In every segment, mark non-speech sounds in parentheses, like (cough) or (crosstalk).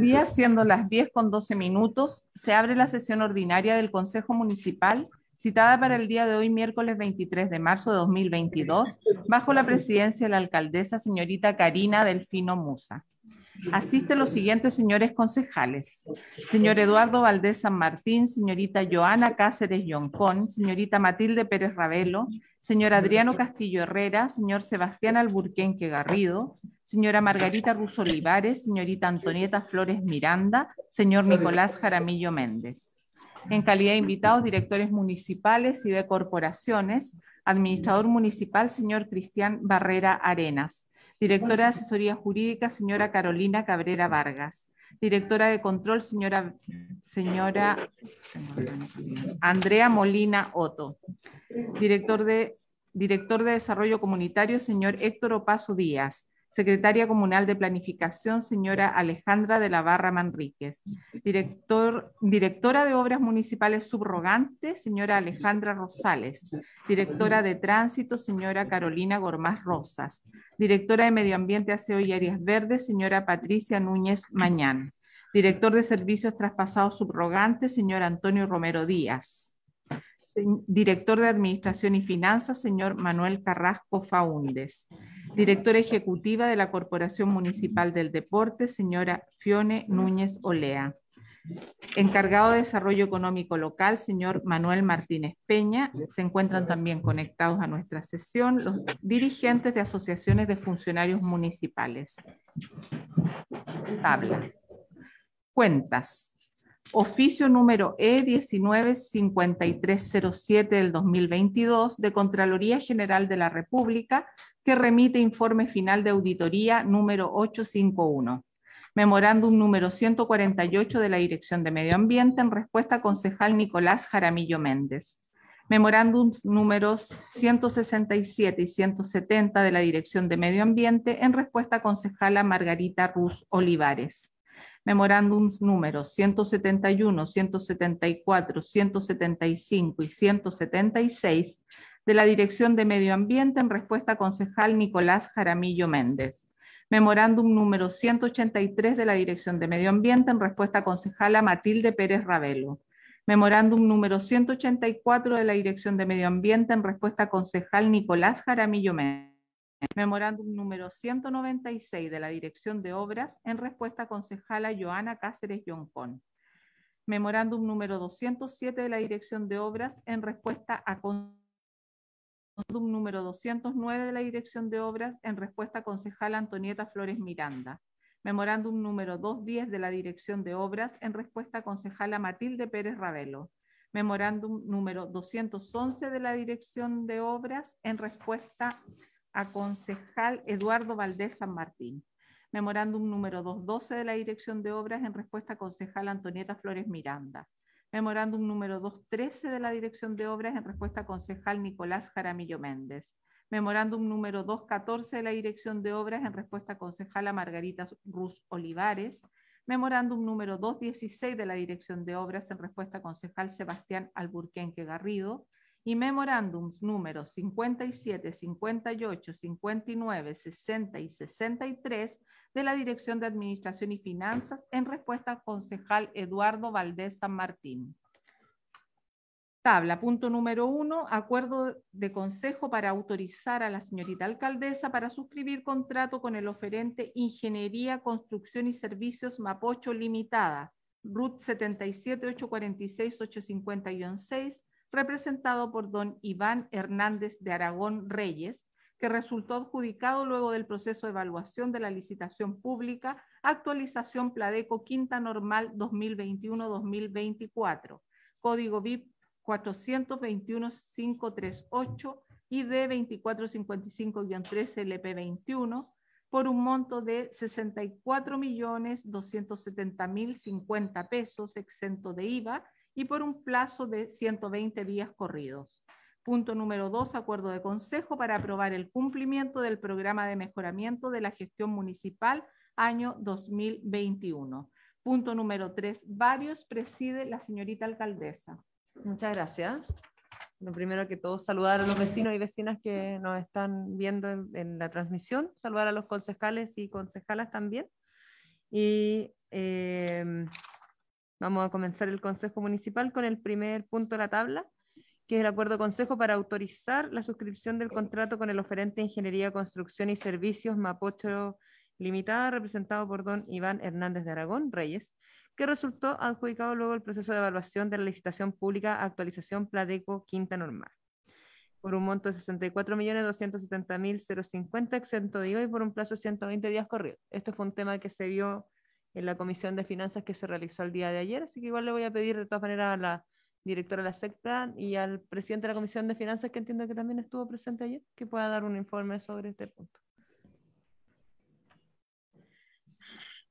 días, siendo las 10 con 12 minutos, se abre la sesión ordinaria del Consejo Municipal, citada para el día de hoy, miércoles 23 de marzo de 2022, bajo la presidencia de la alcaldesa señorita Karina Delfino Musa. Asisten los siguientes señores concejales. Señor Eduardo Valdés San Martín, señorita Joana Cáceres Yoncón, señorita Matilde Pérez Ravelo, señor Adriano Castillo Herrera, señor Sebastián Alburquenque Garrido, señora Margarita Russo Olivares, señorita Antonieta Flores Miranda, señor Nicolás Jaramillo Méndez. En calidad de invitados, directores municipales y de corporaciones, administrador municipal, señor Cristian Barrera Arenas, directora de asesoría jurídica, señora Carolina Cabrera Vargas, directora de control, señora, señora Andrea Molina Otto, director de, director de desarrollo comunitario, señor Héctor Opaso Díaz, secretaria comunal de planificación, señora Alejandra de la Barra Manríquez, Director, directora de obras municipales subrogante, señora Alejandra Rosales, directora de tránsito, señora Carolina Gormaz Rosas, directora de medio ambiente, aseo y áreas verdes, señora Patricia Núñez Mañán, director de servicios traspasados subrogante, señor Antonio Romero Díaz director de Administración y Finanzas, señor Manuel Carrasco Faúndes, Directora Ejecutiva de la Corporación Municipal del Deporte, señora Fione Núñez Olea. Encargado de Desarrollo Económico Local, señor Manuel Martínez Peña. Se encuentran también conectados a nuestra sesión los dirigentes de asociaciones de funcionarios municipales. Tabla. Cuentas. Oficio número E195307 del 2022 de Contraloría General de la República que remite informe final de auditoría número 851. Memorándum número 148 de la Dirección de Medio Ambiente en respuesta concejal Nicolás Jaramillo Méndez. Memorándums números 167 y 170 de la Dirección de Medio Ambiente en respuesta a concejala Margarita Ruz Olivares. Memorándums números 171, 174, 175 y 176 de la Dirección de Medio Ambiente en respuesta concejal Nicolás Jaramillo Méndez. Memorándum número 183 de la Dirección de Medio Ambiente en respuesta a concejala Matilde Pérez Ravelo. Memorándum número 184 de la Dirección de Medio Ambiente en respuesta a concejal Nicolás Jaramillo Méndez. Memorándum número 196 de la Dirección de Obras en respuesta a concejala Joana Cáceres Yoncón. Memorándum número 207 de la Dirección de Obras en respuesta a número 209 de la Dirección de Obras en respuesta a concejal Antonieta Flores Miranda. Memorándum número 210 de la Dirección de Obras en respuesta a concejala Matilde Pérez Ravelo. Memorándum número 211 de la Dirección de Obras en respuesta a concejal Eduardo Valdés San Martín. Memorándum número 212 de la Dirección de Obras en respuesta a concejal Antonieta Flores Miranda memorándum número 213 de la Dirección de Obras en respuesta concejal Nicolás Jaramillo Méndez. Memorándum número 214 de la Dirección de Obras en respuesta a concejala Margarita Ruz Olivares. Memorándum número 216 de la Dirección de Obras en respuesta concejal Sebastián Alburquenque Garrido y memorándums números 57, 58, 59, 60 y 63 de la Dirección de Administración y Finanzas en respuesta al concejal Eduardo Valdés San Martín. Tabla, punto número uno, acuerdo de consejo para autorizar a la señorita alcaldesa para suscribir contrato con el oferente Ingeniería, Construcción y Servicios Mapocho Limitada, RUT 77846850-6 representado por don Iván Hernández de Aragón Reyes, que resultó adjudicado luego del proceso de evaluación de la licitación pública actualización Pladeco Quinta Normal 2021-2024, código VIP 421-538 y d 2455 13 lp 21 por un monto de 64.270.050 pesos exento de IVA y por un plazo de 120 días corridos. Punto número dos, acuerdo de consejo para aprobar el cumplimiento del programa de mejoramiento de la gestión municipal año 2021. Punto número tres, varios preside la señorita alcaldesa. Muchas gracias. Lo primero que todo, saludar a los vecinos y vecinas que nos están viendo en, la transmisión, saludar a los concejales y concejalas también. Y eh, Vamos a comenzar el Consejo Municipal con el primer punto de la tabla, que es el acuerdo consejo para autorizar la suscripción del contrato con el oferente Ingeniería, Construcción y Servicios Mapocho Limitada, representado por don Iván Hernández de Aragón Reyes, que resultó adjudicado luego el proceso de evaluación de la licitación pública actualización Pladeco Quinta Normal por un monto de 64.270.050 exento de IVA y por un plazo de 120 días corrido. Este fue un tema que se vio en la comisión de finanzas que se realizó el día de ayer, así que igual le voy a pedir de todas maneras a la directora de la secta y al presidente de la comisión de finanzas, que entiendo que también estuvo presente ayer, que pueda dar un informe sobre este punto.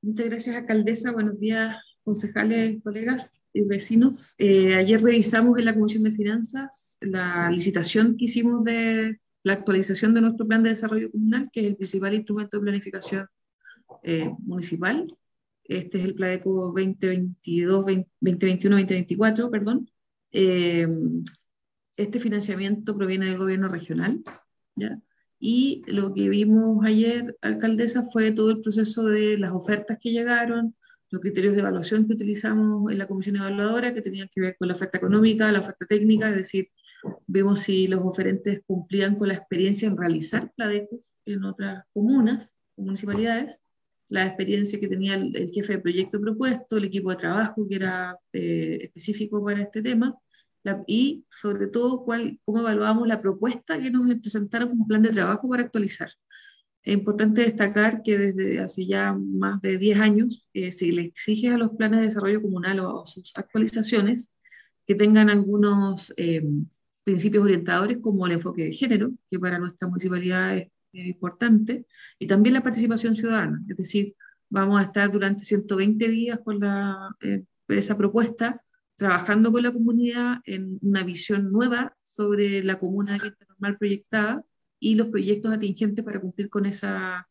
Muchas gracias, alcaldesa. Buenos días, concejales, colegas y vecinos. Eh, ayer revisamos en la Comisión de Finanzas la licitación que hicimos de la actualización de nuestro plan de desarrollo comunal, que es el principal instrumento de planificación eh, municipal. Este es el Pladeco 2022, 2021-2024, perdón. Eh, este financiamiento proviene del gobierno regional, ¿ya? Y lo que vimos ayer, alcaldesa, fue todo el proceso de las ofertas que llegaron, los criterios de evaluación que utilizamos en la comisión evaluadora, que tenían que ver con la oferta económica, la oferta técnica, es decir, vimos si los oferentes cumplían con la experiencia en realizar PLADECO en otras comunas, municipalidades, la experiencia que tenía el, jefe de proyecto propuesto, el equipo de trabajo que era eh, específico para este tema, y sobre todo cuál, cómo evaluamos la propuesta que nos presentaron como plan de trabajo para actualizar. Es importante destacar que desde hace ya más de 10 años eh, si le exige a los planes de desarrollo comunal o sus actualizaciones que tengan algunos eh, principios orientadores como el enfoque de género, que para nuestra municipalidad es importante, y también la participación ciudadana, es decir, vamos a estar durante 120 días con la, eh, esa propuesta, trabajando con la comunidad en una visión nueva sobre la comuna de está Normal proyectada y los proyectos atingentes para cumplir con esa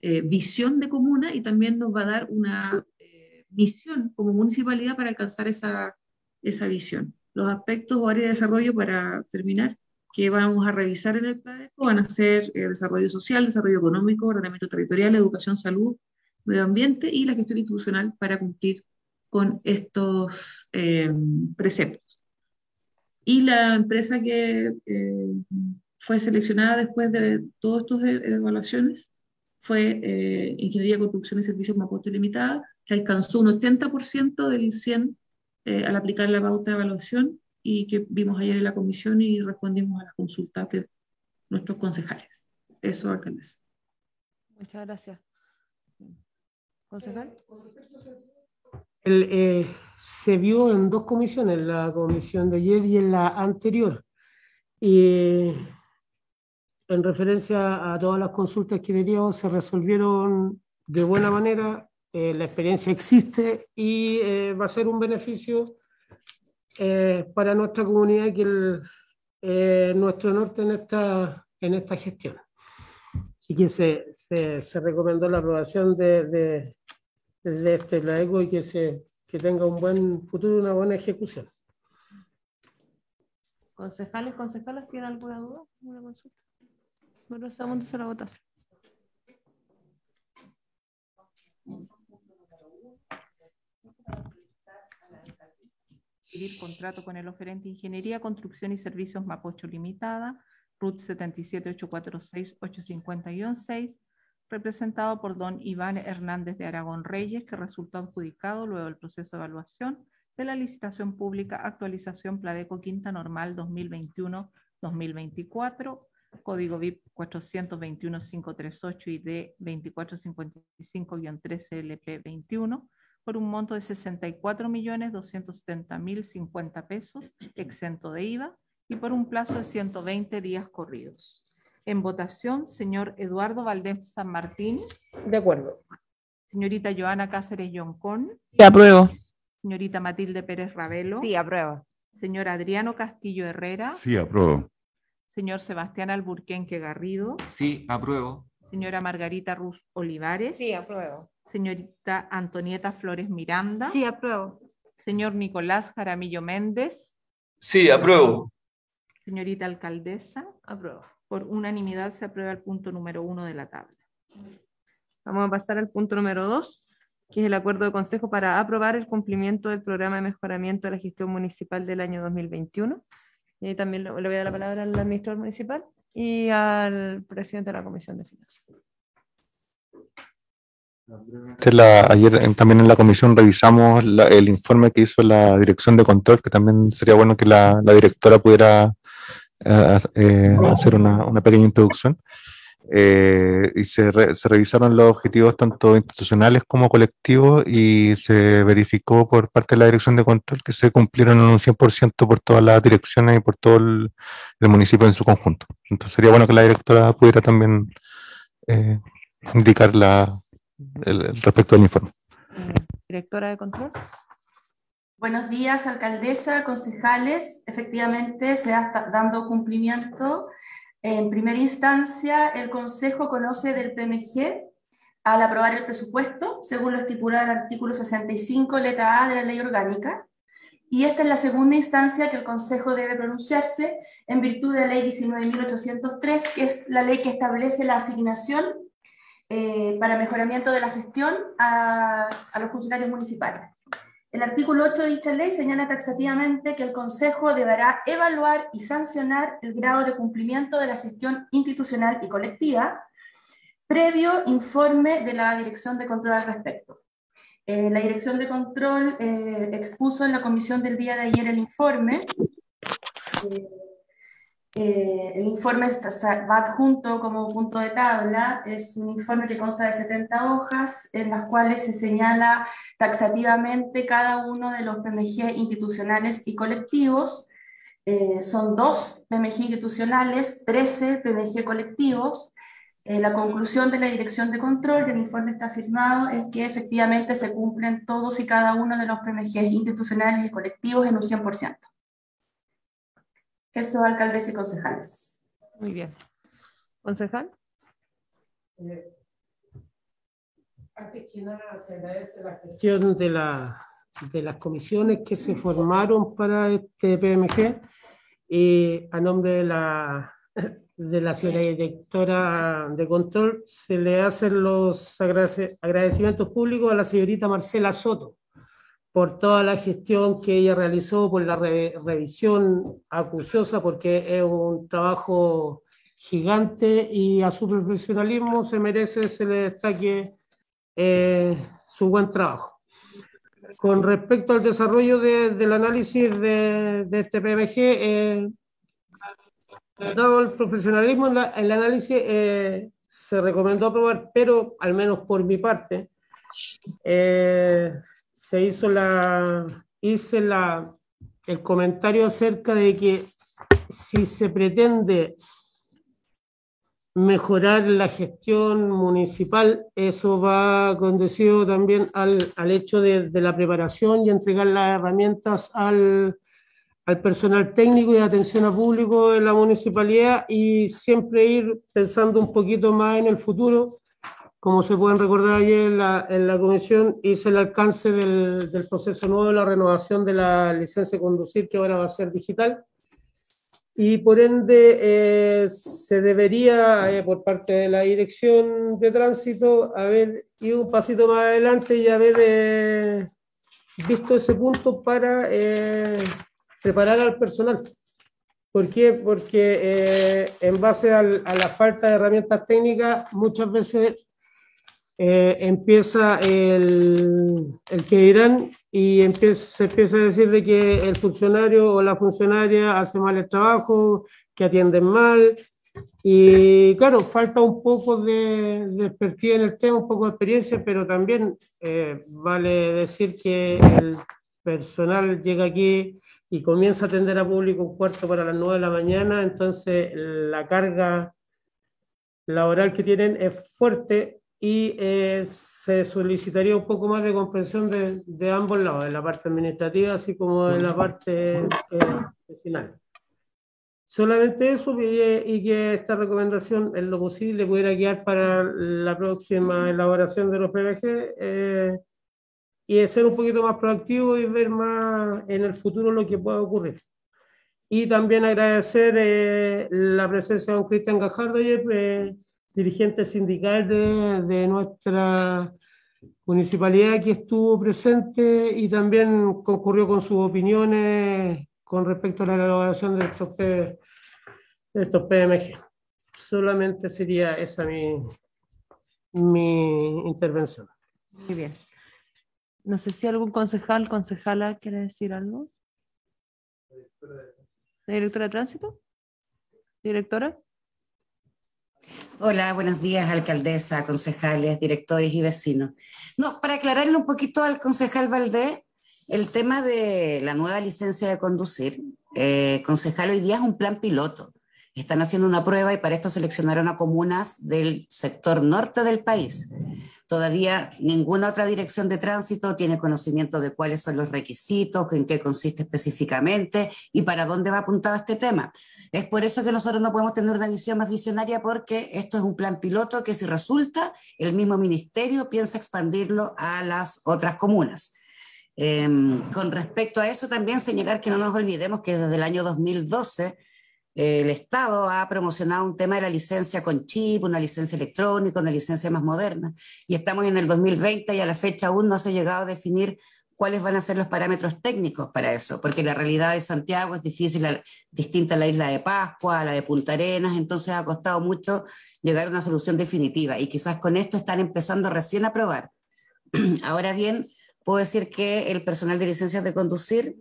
eh, visión de comuna y también nos va a dar una eh, misión como municipalidad para alcanzar esa, esa visión. Los aspectos o áreas de desarrollo, para terminar, que vamos a revisar en el PADECO van a ser eh, desarrollo social, desarrollo económico, ordenamiento territorial, educación, salud, medio ambiente y la gestión institucional para cumplir con estos eh, preceptos. Y la empresa que eh, fue seleccionada después de todas estas e-, evaluaciones fue Ingeniería, Construcción y Servicios y Limitada, que alcanzó un 80% del 100% al aplicar la pauta de evaluación y que vimos ayer en la comisión y respondimos a las consultas de nuestros concejales. Eso, alcaldes Muchas gracias. ¿Concejal? Eh, se vio en dos comisiones, la comisión de ayer y en la anterior. Y en referencia a todas las consultas que teníamos, se resolvieron de buena manera, eh, la experiencia existe y eh, va a ser un beneficio eh, para nuestra comunidad que eh, nuestro norte en esta, en esta gestión. Así que se, recomendó la aprobación de, de, de este y que, se, tenga un buen futuro y una buena ejecución. Concejales, concejales, ¿tienen alguna duda? ¿Alguna consulta? Bueno, estamos a la votación. contrato con el oferente Ingeniería, Construcción y Servicios Mapocho Limitada, RUT 77846850 6 representado por don Iván Hernández de Aragón Reyes, que resultó adjudicado luego del proceso de evaluación de la licitación pública actualización Pladeco Quinta Normal 2021-2024, código VIP 421-538 y D 2455-13LP21 por un monto de 64.270.050 pesos, exento de IVA, y por un plazo de 120 días corridos. En votación, señor Eduardo Valdés San Martín. De acuerdo. Señorita Joana Cáceres Yoncón. Sí, apruebo. Señorita Matilde Pérez Ravelo. Sí, apruebo. Señor Adriano Castillo Herrera. Sí, apruebo. Señor Sebastián Alburquenque Garrido. Sí, apruebo. Señora Margarita Ruz Olivares. Sí, apruebo. Señorita Antonieta Flores Miranda. Sí, apruebo. Señor Nicolás Jaramillo Méndez. Sí, apruebo. Señorita alcaldesa. Apruebo. Por unanimidad se aprueba el punto número uno de la tabla. Vamos a pasar al punto número dos, que es el acuerdo de consejo para aprobar el cumplimiento del programa de mejoramiento de la gestión municipal del año 2021. Y también le voy a dar la palabra al administrador municipal y al presidente de la Comisión de Finanzas. La, ayer también en la comisión revisamos el informe que hizo la dirección de control, que también sería bueno que la, directora pudiera eh, eh, hacer una, pequeña introducción. Eh, y se, revisaron los objetivos tanto institucionales como colectivos y se verificó por parte de la dirección de control que se cumplieron en un 100% por todas las direcciones y por todo el, municipio en su conjunto. Entonces sería bueno que la directora pudiera también indicar la, el, respecto al informe. Eh, directora de Control. Buenos días, alcaldesa, concejales. Efectivamente, se está dando cumplimiento. En primera instancia, el Consejo conoce del PMG al aprobar el presupuesto, según lo estipula el artículo 65, letra A de la ley orgánica. Y esta es la segunda instancia que el Consejo debe pronunciarse en virtud de la ley 19.803, que es la ley que establece la asignación eh, para mejoramiento de la gestión a, los funcionarios municipales. El artículo 8 de dicha ley señala taxativamente que el Consejo deberá evaluar y sancionar el grado de cumplimiento de la gestión institucional y colectiva, previo informe de la Dirección de Control al respecto. Eh, la Dirección de Control eh, expuso en la comisión del día de ayer el informe. Eh, el informe va adjunto como punto de tabla, es un informe que consta de 70 hojas en las cuales se señala taxativamente cada uno de los PMG institucionales y colectivos. Eh, son dos PMG institucionales, 13 PMG colectivos. Eh, la conclusión de la Dirección de Control del informe está firmado es que efectivamente se cumplen todos y cada uno de los PMG institucionales y colectivos en un 100%. Eso, alcaldes y concejales. Muy bien. ¿Concejal? Eh, antes que nada, se agradece la gestión de, las comisiones que se formaron para este PMG. Y eh, a nombre de la, de la señora directora de control, se le hacen los agradecimientos públicos a la señorita Marcela Soto por toda la gestión que ella realizó, por la revisión acuciosa, porque es un trabajo gigante y a su profesionalismo se merece, se le destaque eh, su buen trabajo. Con respecto al desarrollo del análisis de, este PMG, eh, dado el profesionalismo en el análisis, eh, se recomendó aprobar, pero al menos por mi parte, eh, se hizo la, hice la, el comentario acerca de que si se pretende mejorar la gestión municipal, eso va conducido también al, hecho de, la preparación y entregar las herramientas al, personal técnico y de atención a público de la municipalidad y siempre ir pensando un poquito más en el futuro como se pueden recordar ayer en la, comisión, hice el alcance del, proceso nuevo de la renovación de la licencia de conducir, que ahora va a ser digital. Y por ende, eh, se debería, eh, por parte de la dirección de tránsito, haber ido un pasito más adelante y haber eh, visto ese punto para preparar al personal. ¿Por qué? Porque en base a la falta de herramientas técnicas, muchas veces eh, empieza el, el, que dirán y empieza, se empieza a decir de que el funcionario o la funcionaria hace mal el trabajo, que atienden mal. Y claro, falta un poco de, de expertise en el tema, un poco de experiencia, pero también eh, vale decir que el personal llega aquí y comienza a atender a público un cuarto para las 9 de la mañana, entonces la carga laboral que tienen es fuerte y eh, se solicitaría un poco más de comprensión de, ambos lados, de la parte administrativa así como de la parte final. Eh, vecinal. Solamente eso y, que esta recomendación en lo posible pudiera guiar para la próxima elaboración de los PBG eh, y ser un poquito más proactivo y ver más en el futuro lo que pueda ocurrir. Y también agradecer la presencia de don Cristian Gajardo ayer, eh, dirigente sindical de, nuestra municipalidad que estuvo presente y también concurrió con sus opiniones con respecto a la elaboración de estos, PMG. Solamente sería esa mi, mi intervención. Muy bien. No sé si algún concejal, concejala quiere decir algo. ¿La directora de tránsito? ¿Directora? Hola, buenos días, alcaldesa, concejales, directores y vecinos. para aclararle un poquito al concejal Valdés, el tema de la nueva licencia de conducir, eh, concejal, hoy día es un plan piloto. Están haciendo una prueba y para esto seleccionaron a comunas del sector norte del país. Todavía ninguna otra dirección de tránsito tiene conocimiento de cuáles son los requisitos, en qué consiste específicamente y para dónde va apuntado este tema. Es por eso que nosotros no podemos tener una visión más visionaria porque esto es un plan piloto que si resulta, el mismo ministerio piensa expandirlo a las otras comunas. Em, con respecto a eso, también señalar que no nos olvidemos que desde el año 2012 el Estado ha promocionado un tema de la licencia con chip, una licencia electrónica, una licencia más moderna, y estamos en el 2020 y a la fecha aún no se ha llegado a definir cuáles van a ser los parámetros técnicos para eso, porque la realidad de Santiago es difícil, distinta a la isla de Pascua, a la de Punta Arenas, entonces ha costado mucho llegar a una solución definitiva y quizás con esto están empezando recién a probar. (clears throat) Ahora bien, puedo decir que el personal de licencias de conducir,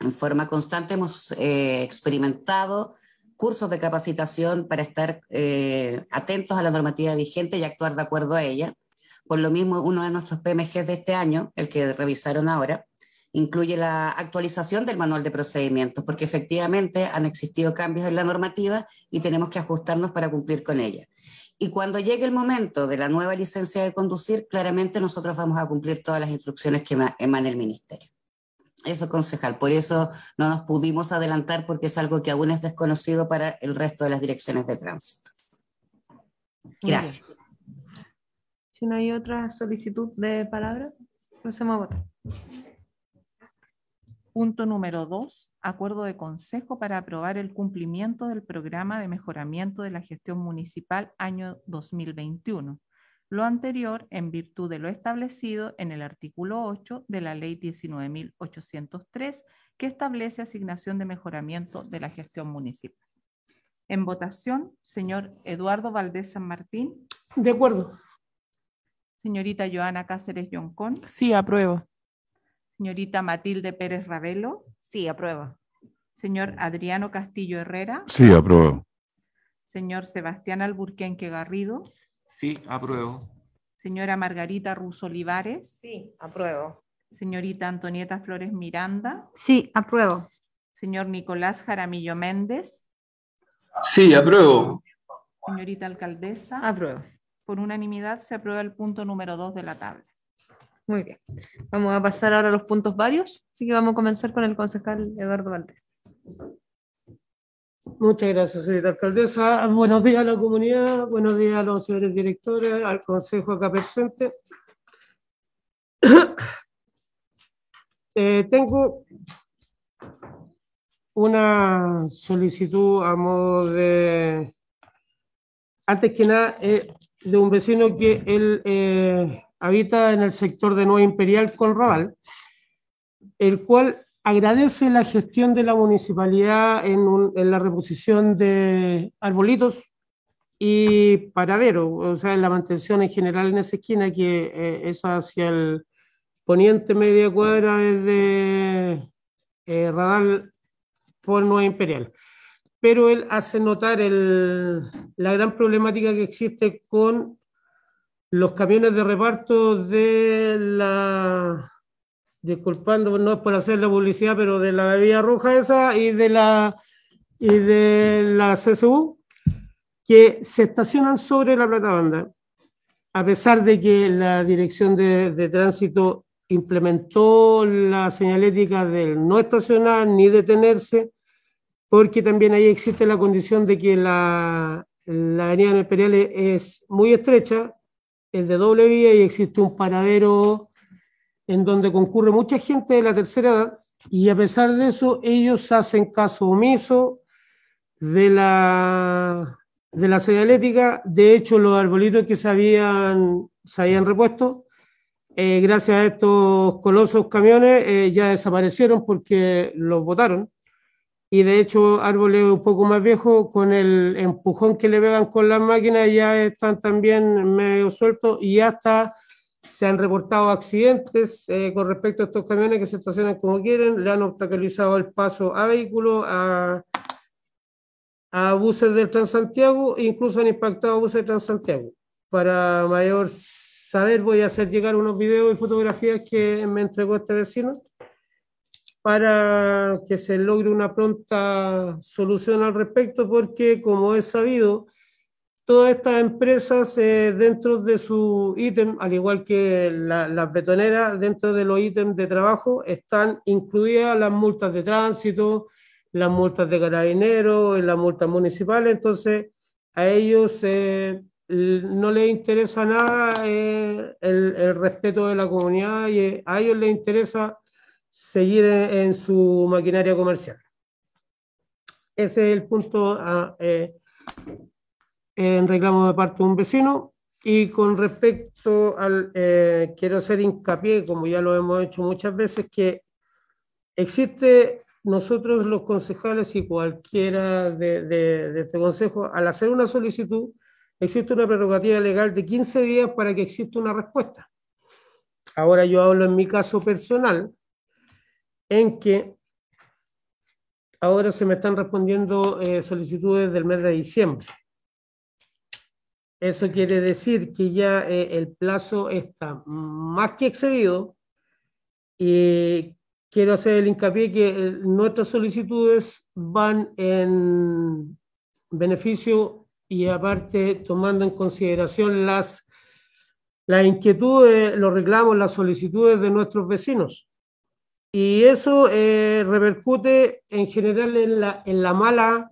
en forma constante, hemos eh, experimentado cursos de capacitación para estar eh, atentos a la normativa vigente y actuar de acuerdo a ella por lo mismo, uno de nuestros PMGs de este año, el que revisaron ahora, incluye la actualización del manual de procedimientos, porque efectivamente han existido cambios en la normativa y tenemos que ajustarnos para cumplir con ella. Y cuando llegue el momento de la nueva licencia de conducir, claramente nosotros vamos a cumplir todas las instrucciones que emana el Ministerio. Eso, concejal. Por eso no nos pudimos adelantar porque es algo que aún es desconocido para el resto de las direcciones de tránsito. Gracias. Si no hay otra solicitud de palabra, procedemos a votar. Punto número 2. Acuerdo de Consejo para aprobar el cumplimiento del programa de mejoramiento de la gestión municipal año 2021. Lo anterior en virtud de lo establecido en el artículo 8 de la Ley 19.803 que establece asignación de mejoramiento de la gestión municipal. En votación, señor Eduardo Valdés San Martín. De acuerdo. Señorita Joana Cáceres Yoncón. Sí, apruebo. Señorita Matilde Pérez Ravelo. Sí, apruebo. Señor Adriano Castillo Herrera. Sí, apruebo. Señor Sebastián Alburquenque Garrido. Sí, apruebo. Señora Margarita Russo Olivares. Sí, apruebo. Señorita Antonieta Flores Miranda. Sí, apruebo. Señor Nicolás Jaramillo Méndez. Sí, apruebo. Señorita alcaldesa. Apruebo. Por unanimidad se aprueba el punto número 2 de la tabla. Muy bien. Vamos a pasar ahora a los puntos varios, así que vamos a comenzar con el concejal Eduardo Valdés. Muchas gracias, señorita alcaldesa. Buenos días a la comunidad, buenos días a los señores directores, al consejo acá presente. Eh, tengo una solicitud a modo de... Antes que nada, eh, de un vecino que él eh, habita en el sector de Nueva Imperial con Raval, el cual agradece la gestión de la municipalidad en, la reposición de arbolitos y paradero, o sea, en la mantención en general en esa esquina que eh, es hacia el poniente media cuadra desde eh, por Nueva Imperial pero él hace notar la gran problemática que existe con los camiones de reparto de la, disculpando, no es por hacer la publicidad, pero de la bebida roja esa y de la, y de la CSU, que se estacionan sobre la plata banda, a pesar de que la Dirección de, de Tránsito implementó la señalética del no estacionar ni detenerse, porque también ahí existe la condición de que la, la avenida Imperial es muy estrecha, es de doble vía y existe un paradero en donde concurre mucha gente de la tercera edad y a pesar de eso ellos hacen caso omiso de la, de la señalética. De hecho, los arbolitos que se habían, se habían repuesto, eh, gracias a estos colosos camiones, eh, ya desaparecieron porque los botaron y de hecho árboles un poco más viejos con el empujón que le pegan con las máquinas ya están también medio sueltos y hasta se han reportado accidentes eh, con respecto a estos camiones que se estacionan como quieren, le han obstaculizado el paso a vehículos, a, a buses del Transantiago, incluso han impactado a buses del Transantiago. Para mayor saber voy a hacer llegar unos videos y fotografías que me entregó este vecino para que se logre una pronta solución al respecto, porque como es sabido, todas estas empresas eh, dentro de su ítem, al igual que las betoneras, dentro de los ítems de trabajo están incluidas las multas de tránsito, las multas de carabineros, las multas municipales, entonces a ellos eh, no les interesa nada eh, el, el, respeto de la comunidad y a ellos les interesa seguir en, su maquinaria comercial. Ese es el punto ah, eh, en reclamo de parte de un vecino. Y con respecto al, eh, quiero hacer hincapié, como ya lo hemos hecho muchas veces, que existe nosotros los concejales y cualquiera de, de este consejo, al hacer una solicitud, existe una prerrogativa legal de 15 días para que exista una respuesta. Ahora yo hablo en mi caso personal, en que ahora se me están respondiendo eh, solicitudes del mes de diciembre. Eso quiere decir que ya eh, el plazo está más que excedido y quiero hacer el hincapié que eh, nuestras solicitudes van en beneficio y aparte tomando en consideración las, las inquietudes, los reclamos, las solicitudes de nuestros vecinos. Y eso eh, repercute en general en la, en la mala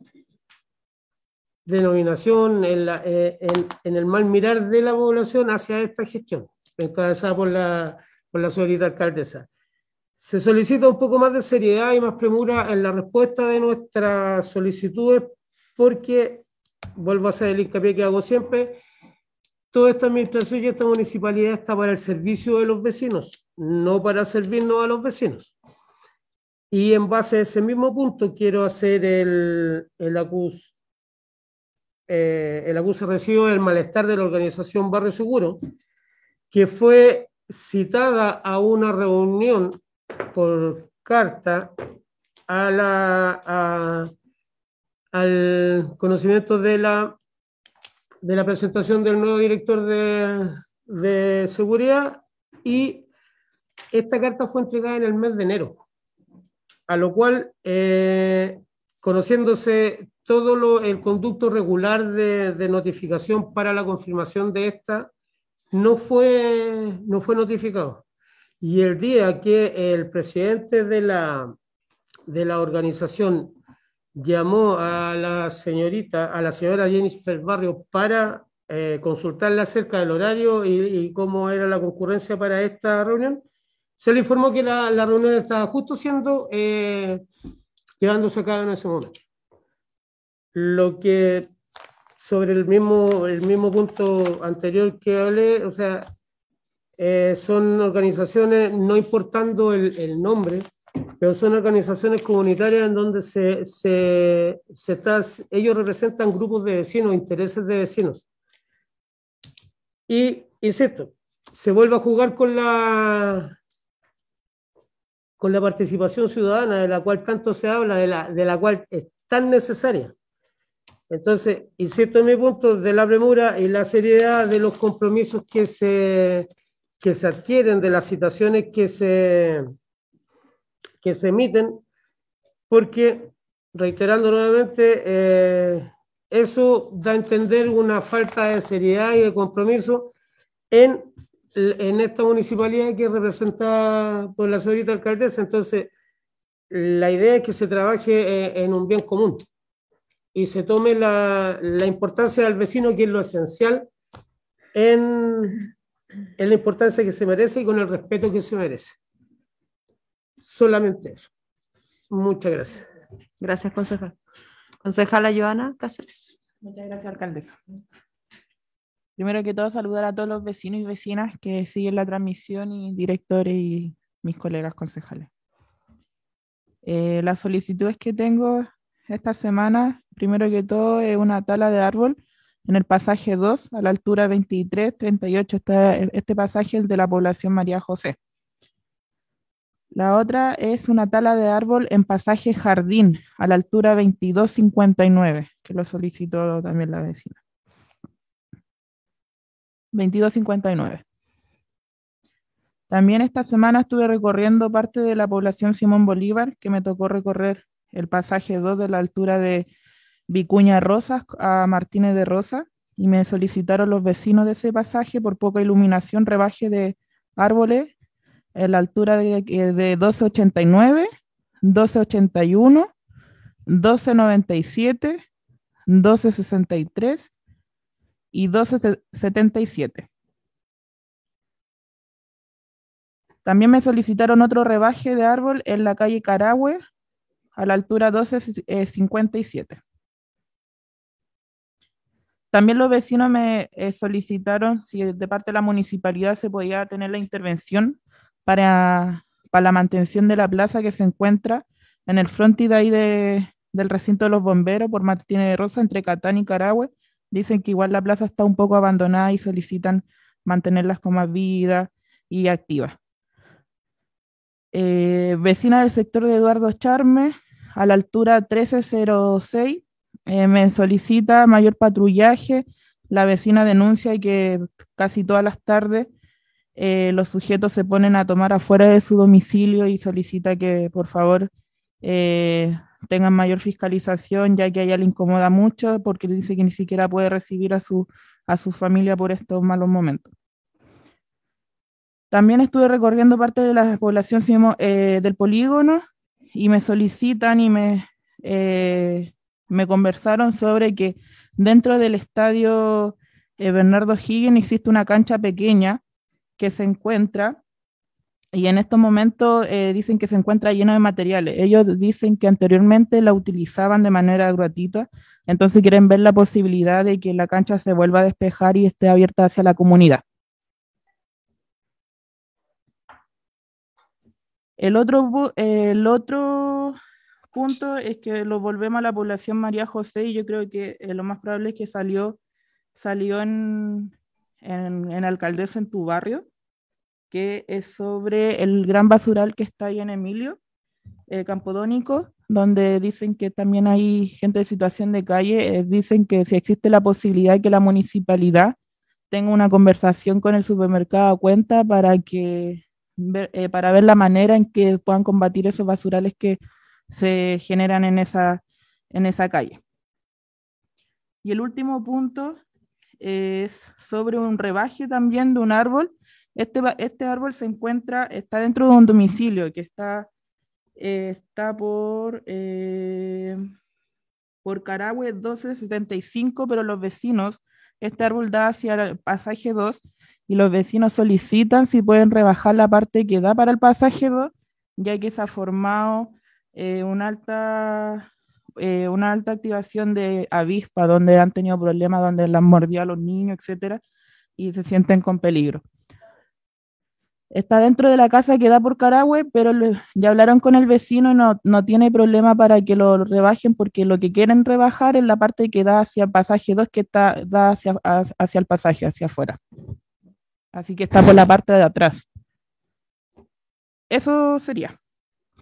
denominación, eh, en, en, el mal mirar de la población hacia esta gestión, encabezada por la, por la señorita alcaldesa. Se solicita un poco más de seriedad y más premura en la respuesta de nuestras solicitudes porque, vuelvo a hacer el hincapié que hago siempre, toda esta administración y esta municipalidad está para el servicio de los vecinos, no para servirnos a los vecinos. Y en base a ese mismo punto quiero hacer el, el acus, eh, el recibo del malestar de la organización Barrio Seguro, que fue citada a una reunión por carta a la, al conocimiento de la de la presentación del nuevo director de, seguridad y esta carta fue entregada en el mes de enero, a lo cual, eh, conociéndose todo el conducto regular de, de, notificación para la confirmación de esta, no fue, no fue notificado. Y el día que el presidente de la, de la organización llamó a la señorita, a la señora Jennifer Barrio para eh, consultarla acerca del horario y, cómo era la concurrencia para esta reunión. Se le informó que la, reunión estaba justo siendo eh, llevándose a en ese momento. Lo que sobre el mismo, el mismo punto anterior que hablé, o sea, eh, son organizaciones, no importando el, el nombre, pero son organizaciones comunitarias en donde se, se, se ellos representan grupos de vecinos, intereses de vecinos. Y, insisto, se vuelve a jugar con la, con la participación ciudadana de la cual tanto se habla, de la, de la cual es tan necesaria. Entonces, insisto en mi punto de la premura y la seriedad de los compromisos que se, que se adquieren, de las situaciones que se, se emiten, porque, reiterando nuevamente, eh, eso da a entender una falta de seriedad y de compromiso en, en esta municipalidad que representa por la señorita alcaldesa. Entonces, la idea es que se trabaje eh, en un bien común y se tome la, la importancia del vecino, que es lo esencial, en, en la importancia que se merece y con el respeto que se merece solamente eso. Muchas gracias. Gracias, concejal. Concejala Joana Cáceres. Muchas gracias, alcaldesa. Primero que todo, saludar a todos los vecinos y vecinas que siguen la transmisión y directores y mis colegas concejales. Eh, las solicitudes que tengo esta semana, primero que todo, es una tala de árbol en el pasaje 2, a la altura 23-38, este pasaje es de la población María José. La otra es una tala de árbol en pasaje jardín a la altura 2259, que lo solicitó también la vecina. 2259. También esta semana estuve recorriendo parte de la población Simón Bolívar, que me tocó recorrer el pasaje 2 de la altura de Vicuña Rosas a Martínez de Rosa, y me solicitaron los vecinos de ese pasaje por poca iluminación, rebaje de árboles en la altura de, eh, de 1289, 1281, 1297, 1263 y 1277. También me solicitaron otro rebaje de árbol en la calle Carahue a la altura 1257. También los vecinos me eh, solicitaron si de parte de la municipalidad se podía tener la intervención para, la mantención de la plaza que se encuentra en el frontis de ahí del recinto de los bomberos por Martínez de Rosa, entre Catán y Carahue. Dicen que igual la plaza está un poco abandonada y solicitan mantenerlas con más vida y activa eh, vecina del sector de Eduardo Charme, a la altura 1306, eh, me solicita mayor patrullaje. La vecina denuncia que casi todas las tardes eh, los sujetos se ponen a tomar afuera de su domicilio y solicita que por favor eh, tengan mayor fiscalización, ya que a ella le incomoda mucho porque dice que ni siquiera puede recibir a su, a su familia por estos malos momentos. También estuve recorriendo parte de la población eh, del polígono y me solicitan y me, me conversaron sobre que dentro del estadio Bernardo Higgins existe una cancha pequeña que se encuentra, y en estos momentos eh, dicen que se encuentra lleno de materiales. Ellos dicen que anteriormente la utilizaban de manera gratuita, entonces quieren ver la posibilidad de que la cancha se vuelva a despejar y esté abierta hacia la comunidad. El otro, el otro punto es que lo volvemos a la población María José y yo creo que eh, lo más probable es que salió, salió en, en, en Alcaldesa en tu barrio, que es sobre el gran basural que está ahí en Emilio, eh, Campodónico, donde dicen que también hay gente de situación de calle, eh, dicen que si existe la posibilidad de que la municipalidad tenga una conversación con el supermercado a cuenta para que ver, eh, para ver la manera en que puedan combatir esos basurales que se generan en esa, en esa calle. Y el último punto es sobre un rebaje también de un árbol. Este, este árbol se encuentra, está dentro de un domicilio que está, eh, está por, eh, por Carahue 1275, pero los vecinos, este árbol da hacia el pasaje 2 y los vecinos solicitan si pueden rebajar la parte que da para el pasaje 2, ya que se ha formado un eh, una alta eh, una alta activación de avispa, donde han tenido problemas, donde las mordía a los niños, etcétera, y se sienten con peligro. Está dentro de la casa que da por Carahue, pero ya hablaron con el vecino y no, tiene problema para que lo rebajen, porque lo que quieren rebajar es la parte que da hacia el pasaje 2, que está, da hacia, hacia el pasaje, hacia afuera. Así que está por la parte de atrás. Eso sería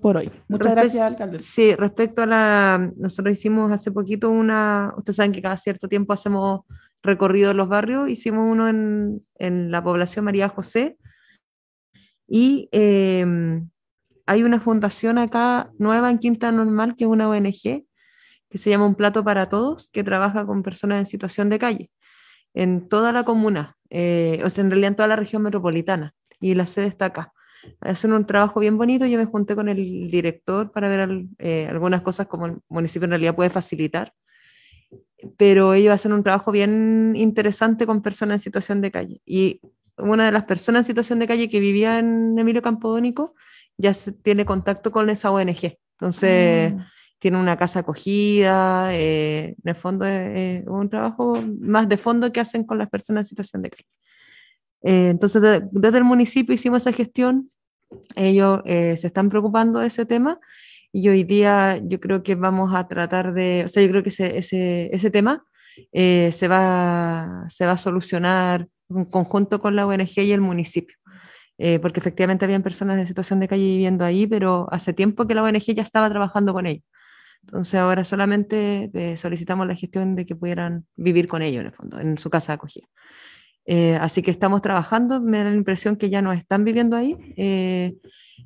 por hoy. Muchas gracias, alcalde. Sí, respecto a la. Nosotros hicimos hace poquito una. Ustedes saben que cada cierto tiempo hacemos recorrido de los barrios. Hicimos uno en, la población María José. Y em, hay una fundación acá nueva en Quinta Normal, que es una ONG, que se llama Un Plato para Todos, que trabaja con personas en situación de calle, en toda la comuna, eh, o sea, en realidad en toda la región metropolitana. Y la sede está acá hacen un trabajo bien bonito. Yo me junté con el director para ver eh, algunas cosas como el municipio en realidad puede facilitar, pero ellos hacen un trabajo bien interesante con personas en situación de calle. Y una de las personas en situación de calle que vivía en Emilio Campodónico ya tiene contacto con esa ONG. Entonces... Ah. tiene una casa acogida, eh, en el fondo es, eh, un trabajo más de fondo que hacen con las personas en situación de calle. entonces, desde el municipio hicimos esa gestión ellos eh, se están preocupando de ese tema y hoy día yo creo que vamos a tratar de, o sea, yo creo que ese, ese, ese tema eh, se, va, se va a solucionar en conjunto con la ONG y el municipio. Eh, porque efectivamente habían personas en situación de calle viviendo ahí, pero hace tiempo que la ONG ya estaba trabajando con ellos. Entonces ahora solamente solicitamos la gestión de que pudieran vivir con ellos en el fondo, en su casa acogida. Eh, así que estamos trabajando, me da la impresión que ya no están viviendo ahí. Eh,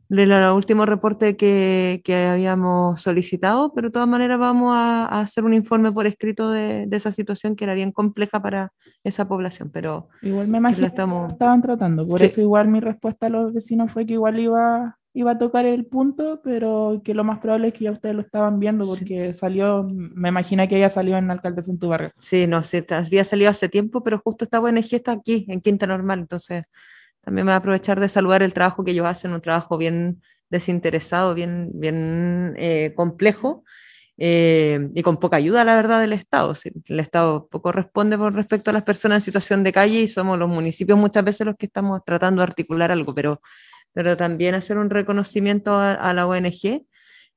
el, el último reporte que, que, habíamos solicitado, pero de todas maneras vamos a, hacer un informe por escrito de, de, esa situación que era bien compleja para esa población. Pero igual me imagino estamos... estaban tratando, por eso igual mi respuesta a los vecinos fue que igual iba iba a tocar el punto, pero que lo más probable es que ya ustedes lo estaban viendo porque salió, me imagino que ya salido en Alcalde en tu barrio. Sí, no, sí, había salido hace tiempo, pero justo esta en está aquí, en Quinta Normal, entonces también me voy a aprovechar de saludar el trabajo que ellos hacen, un trabajo bien desinteresado, bien, bien eh, complejo. Eh, y con poca ayuda, la verdad, del Estado. El Estado poco responde con respecto a las personas en situación de calle y somos los municipios muchas veces los que estamos tratando de articular algo, pero pero también hacer un reconocimiento a, la ONG,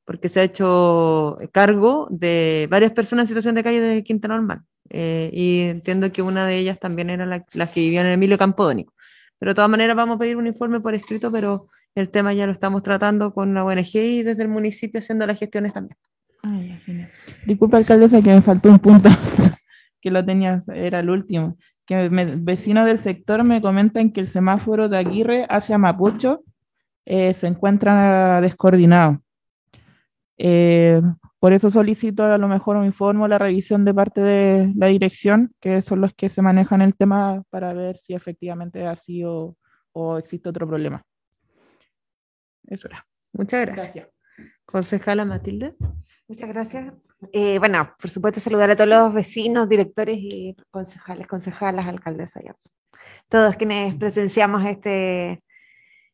porque se ha hecho cargo de varias personas en situación de calle de Quinta Normal. Eh, y entiendo que una de ellas también era la, las que vivían en Emilio Campodónico. Pero de todas maneras vamos a pedir un informe por escrito, pero el tema ya lo estamos tratando con la ONG y desde el municipio haciendo las gestiones también. Ay, alcalde alcaldesa, que me faltó un punto (laughs) que lo tenía, era el último que vecinos del sector me comentan que el semáforo de Aguirre hacia Mapucho eh, se encuentra descoordinado. Eh, por eso solicito, a lo mejor un informe o la revisión de parte de la dirección, que son los que se manejan el tema para ver si efectivamente ha así o, existe otro problema. Eso era. Muchas gracias. gracias. Concejala Matilde. Muchas gracias. Eh, bueno, por supuesto saludar a todos los vecinos, directores y concejales, concejalas, alcaldes allá. Todos quienes presenciamos este,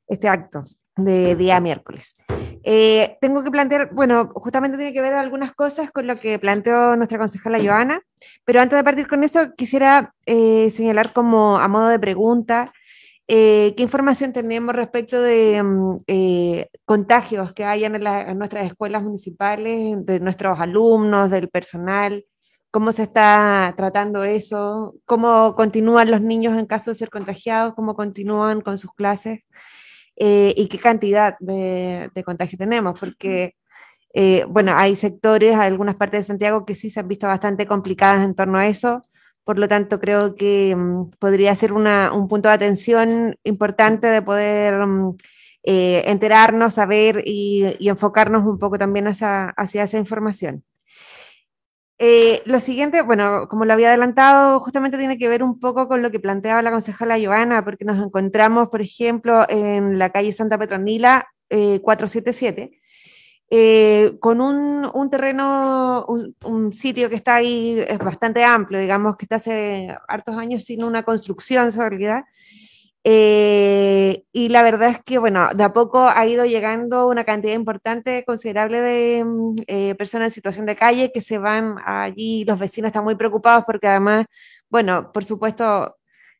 este acto de día miércoles. Eh, tengo que plantear, bueno, justamente tiene que ver algunas cosas con lo que planteó nuestra concejala Joana, pero antes de partir con eso, quisiera eh, señalar como a modo de pregunta eh, ¿qué información tenemos respecto de mm, eh, contagios que hay en, nuestras escuelas municipales, de nuestros alumnos, del personal? ¿Cómo se está tratando eso? ¿Cómo continúan los niños en caso de ser contagiados? ¿Cómo continúan con sus clases? Eh, ¿Y qué cantidad de, contagio contagios tenemos? Porque... bueno, hay sectores, algunas partes de Santiago que sí se han visto bastante complicadas en torno a eso. Por lo tanto, creo que mm, podría ser un punto de atención importante de poder mm, eh, enterarnos, saber y, enfocarnos un poco también hacia, esa información. Eh, lo siguiente, bueno, como lo había adelantado, justamente tiene que ver un poco con lo que planteaba la concejala Joana, porque nos encontramos, por ejemplo, en la calle Santa Petronila 477, eh, eh, con un, terreno, un, sitio que está ahí es bastante amplio, digamos que está hace hartos años sin una construcción sólida. realidad eh, y la verdad es que, bueno, de a poco ha ido llegando una cantidad importante, considerable de mm, eh, personas en situación de calle que se van allí. Los vecinos están muy preocupados porque además, bueno, por supuesto,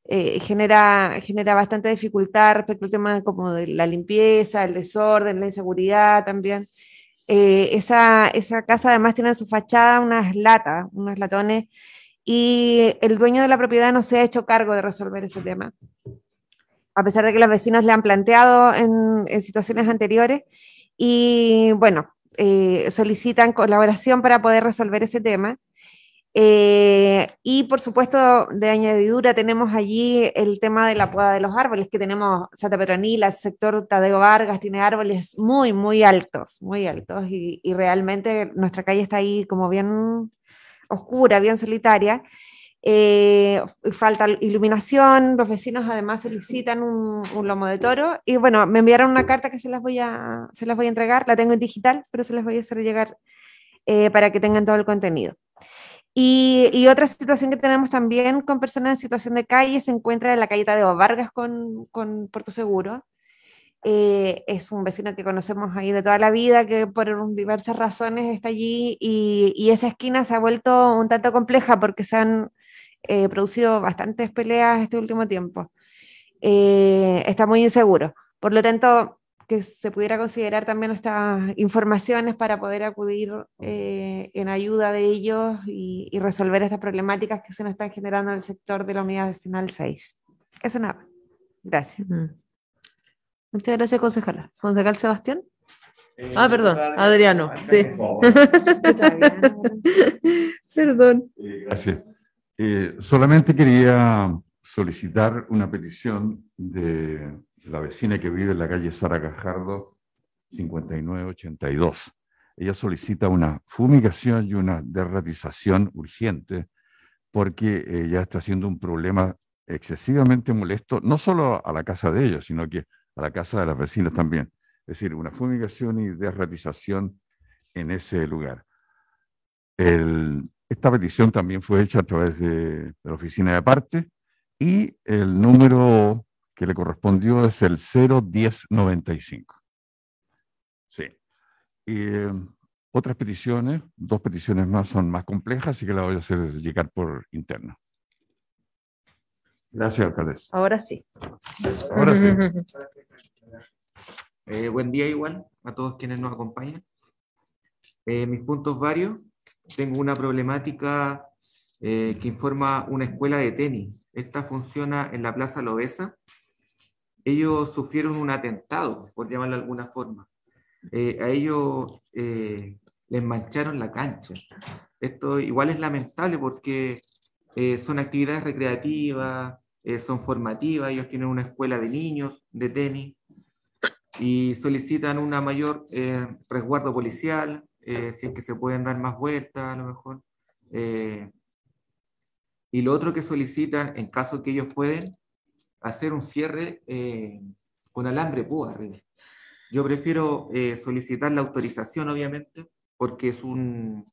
genera, genera bastante dificultad respecto al tema como de la limpieza, el desorden, la inseguridad también. Eh, esa, casa además tiene en su fachada unas latas, unos latones, y el dueño de la propiedad no se ha hecho cargo de resolver ese tema, a pesar de que los vecinos le han planteado en, situaciones anteriores. Y bueno, eh, solicitan colaboración para poder resolver ese tema. Eh, y por supuesto, de añadidura tenemos allí el tema de la poda de los árboles, que tenemos Santa Petronila, el sector Tadeo Vargas, tiene árboles muy, muy altos, muy altos, y, realmente nuestra calle está ahí como bien oscura, bien solitaria. Eh, falta iluminación, los vecinos además solicitan un, lomo de toro y bueno, me enviaron una carta que se las voy a, se las voy a entregar, la tengo en digital, pero se las voy a hacer llegar eh, para que tengan todo el contenido. Y, otra situación que tenemos también con personas en situación de calle se encuentra en la calle de Vargas con, con Puerto Seguro. Eh, es un vecino que conocemos ahí de toda la vida, que por diversas razones está allí y, y esa esquina se ha vuelto un tanto compleja porque se han eh, producido bastantes peleas este último tiempo. Eh, está muy inseguro. Por lo tanto, que se pudiera considerar también estas informaciones para poder acudir eh, en ayuda de ellos y, resolver estas problemáticas que se nos están generando en el sector de la unidad vecinal 6. Eso nada. Gracias. Muchas gracias, concejala. Concejal Sebastián. Eh, ah, perdón, Adriano. Sí. (laughs) perdón. Eh, gracias. solamente quería solicitar una petición de la vecina que vive en la calle Sara Gajardo, 5982. Ella solicita una fumigación y una derratización urgente porque ella eh, está siendo un problema excesivamente molesto, no solo a la casa de ellos, sino que a la casa de las vecinas también. Es decir, una fumigación y derratización en ese lugar. esta petición también fue hecha a través de, la oficina de aparte y el número que le correspondió es el 01095. Sí. otras peticiones, dos peticiones más son más complejas, así que las voy a hacer llegar por interno. Gracias, alcaldesa. Ahora sí. Ahora sí. (laughs) Eh, buen día igual a todos quienes nos acompañan. Eh, mis puntos varios. Tengo una problemática eh, que informa una escuela de tenis. Esta funciona en la Plaza Lobesa ellos sufrieron un atentado, por llamarlo de alguna forma. Eh, a ellos eh, les mancharon la cancha. Esto igual es lamentable porque eh, son actividades recreativas, son formativas, ellos tienen una escuela de niños de tenis y solicitan una mayor resguardo policial, si es que se pueden dar más vueltas a lo mejor. y lo otro que solicitan, en caso que ellos pueden, hacer un cierre eh, con alambre púa. Yo prefiero eh, solicitar la autorización, obviamente, porque es, un,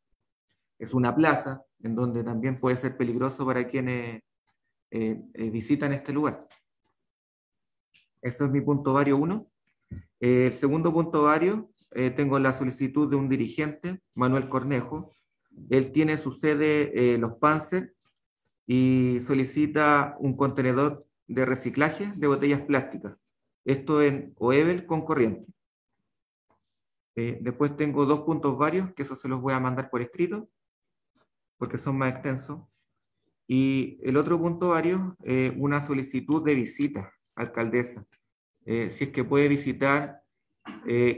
es una plaza en donde también puede ser peligroso para quienes eh, visitan este lugar. Eso es mi punto vario uno. el segundo punto vario, tengo la solicitud de un dirigente, Manuel Cornejo. Él tiene su sede Los Panzer y solicita un contenedor de reciclaje de botellas plásticas. Esto en OEBEL con corriente. Eh, después tengo dos puntos varios, que eso se los voy a mandar por escrito, porque son más extensos. Y el otro punto varios, eh, una solicitud de visita, alcaldesa. Eh, si es que puede visitar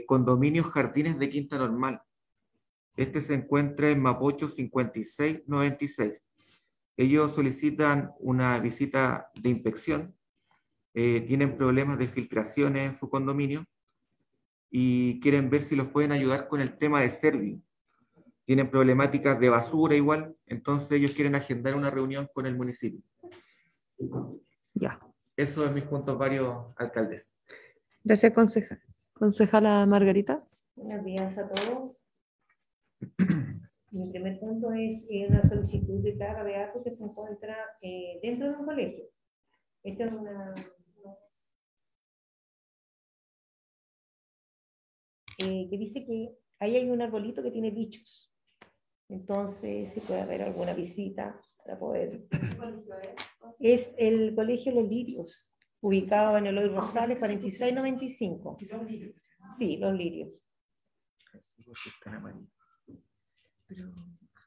condominios jardines de Quinta Normal. Este se encuentra en Mapocho 5696. Ellos solicitan una visita de inspección, eh, tienen problemas de filtraciones en su condominio y quieren ver si los pueden ayudar con el tema de Servi. Tienen problemáticas de basura igual, entonces ellos quieren agendar una reunión con el municipio. Ya. Eso es mis puntos varios, alcaldes. Gracias, concejal. Concejala Margarita. Buenos días a todos. (clears throat) Mi primer punto es una solicitud de cada beato que se encuentra eh, dentro de un colegio. Esta es una... Eh, que dice que ahí hay un arbolito que tiene bichos. Entonces, si puede haber alguna visita para poder... Es el Colegio Los Lirios, ubicado en Eloy Rosales 4695. Sí, Los Lirios.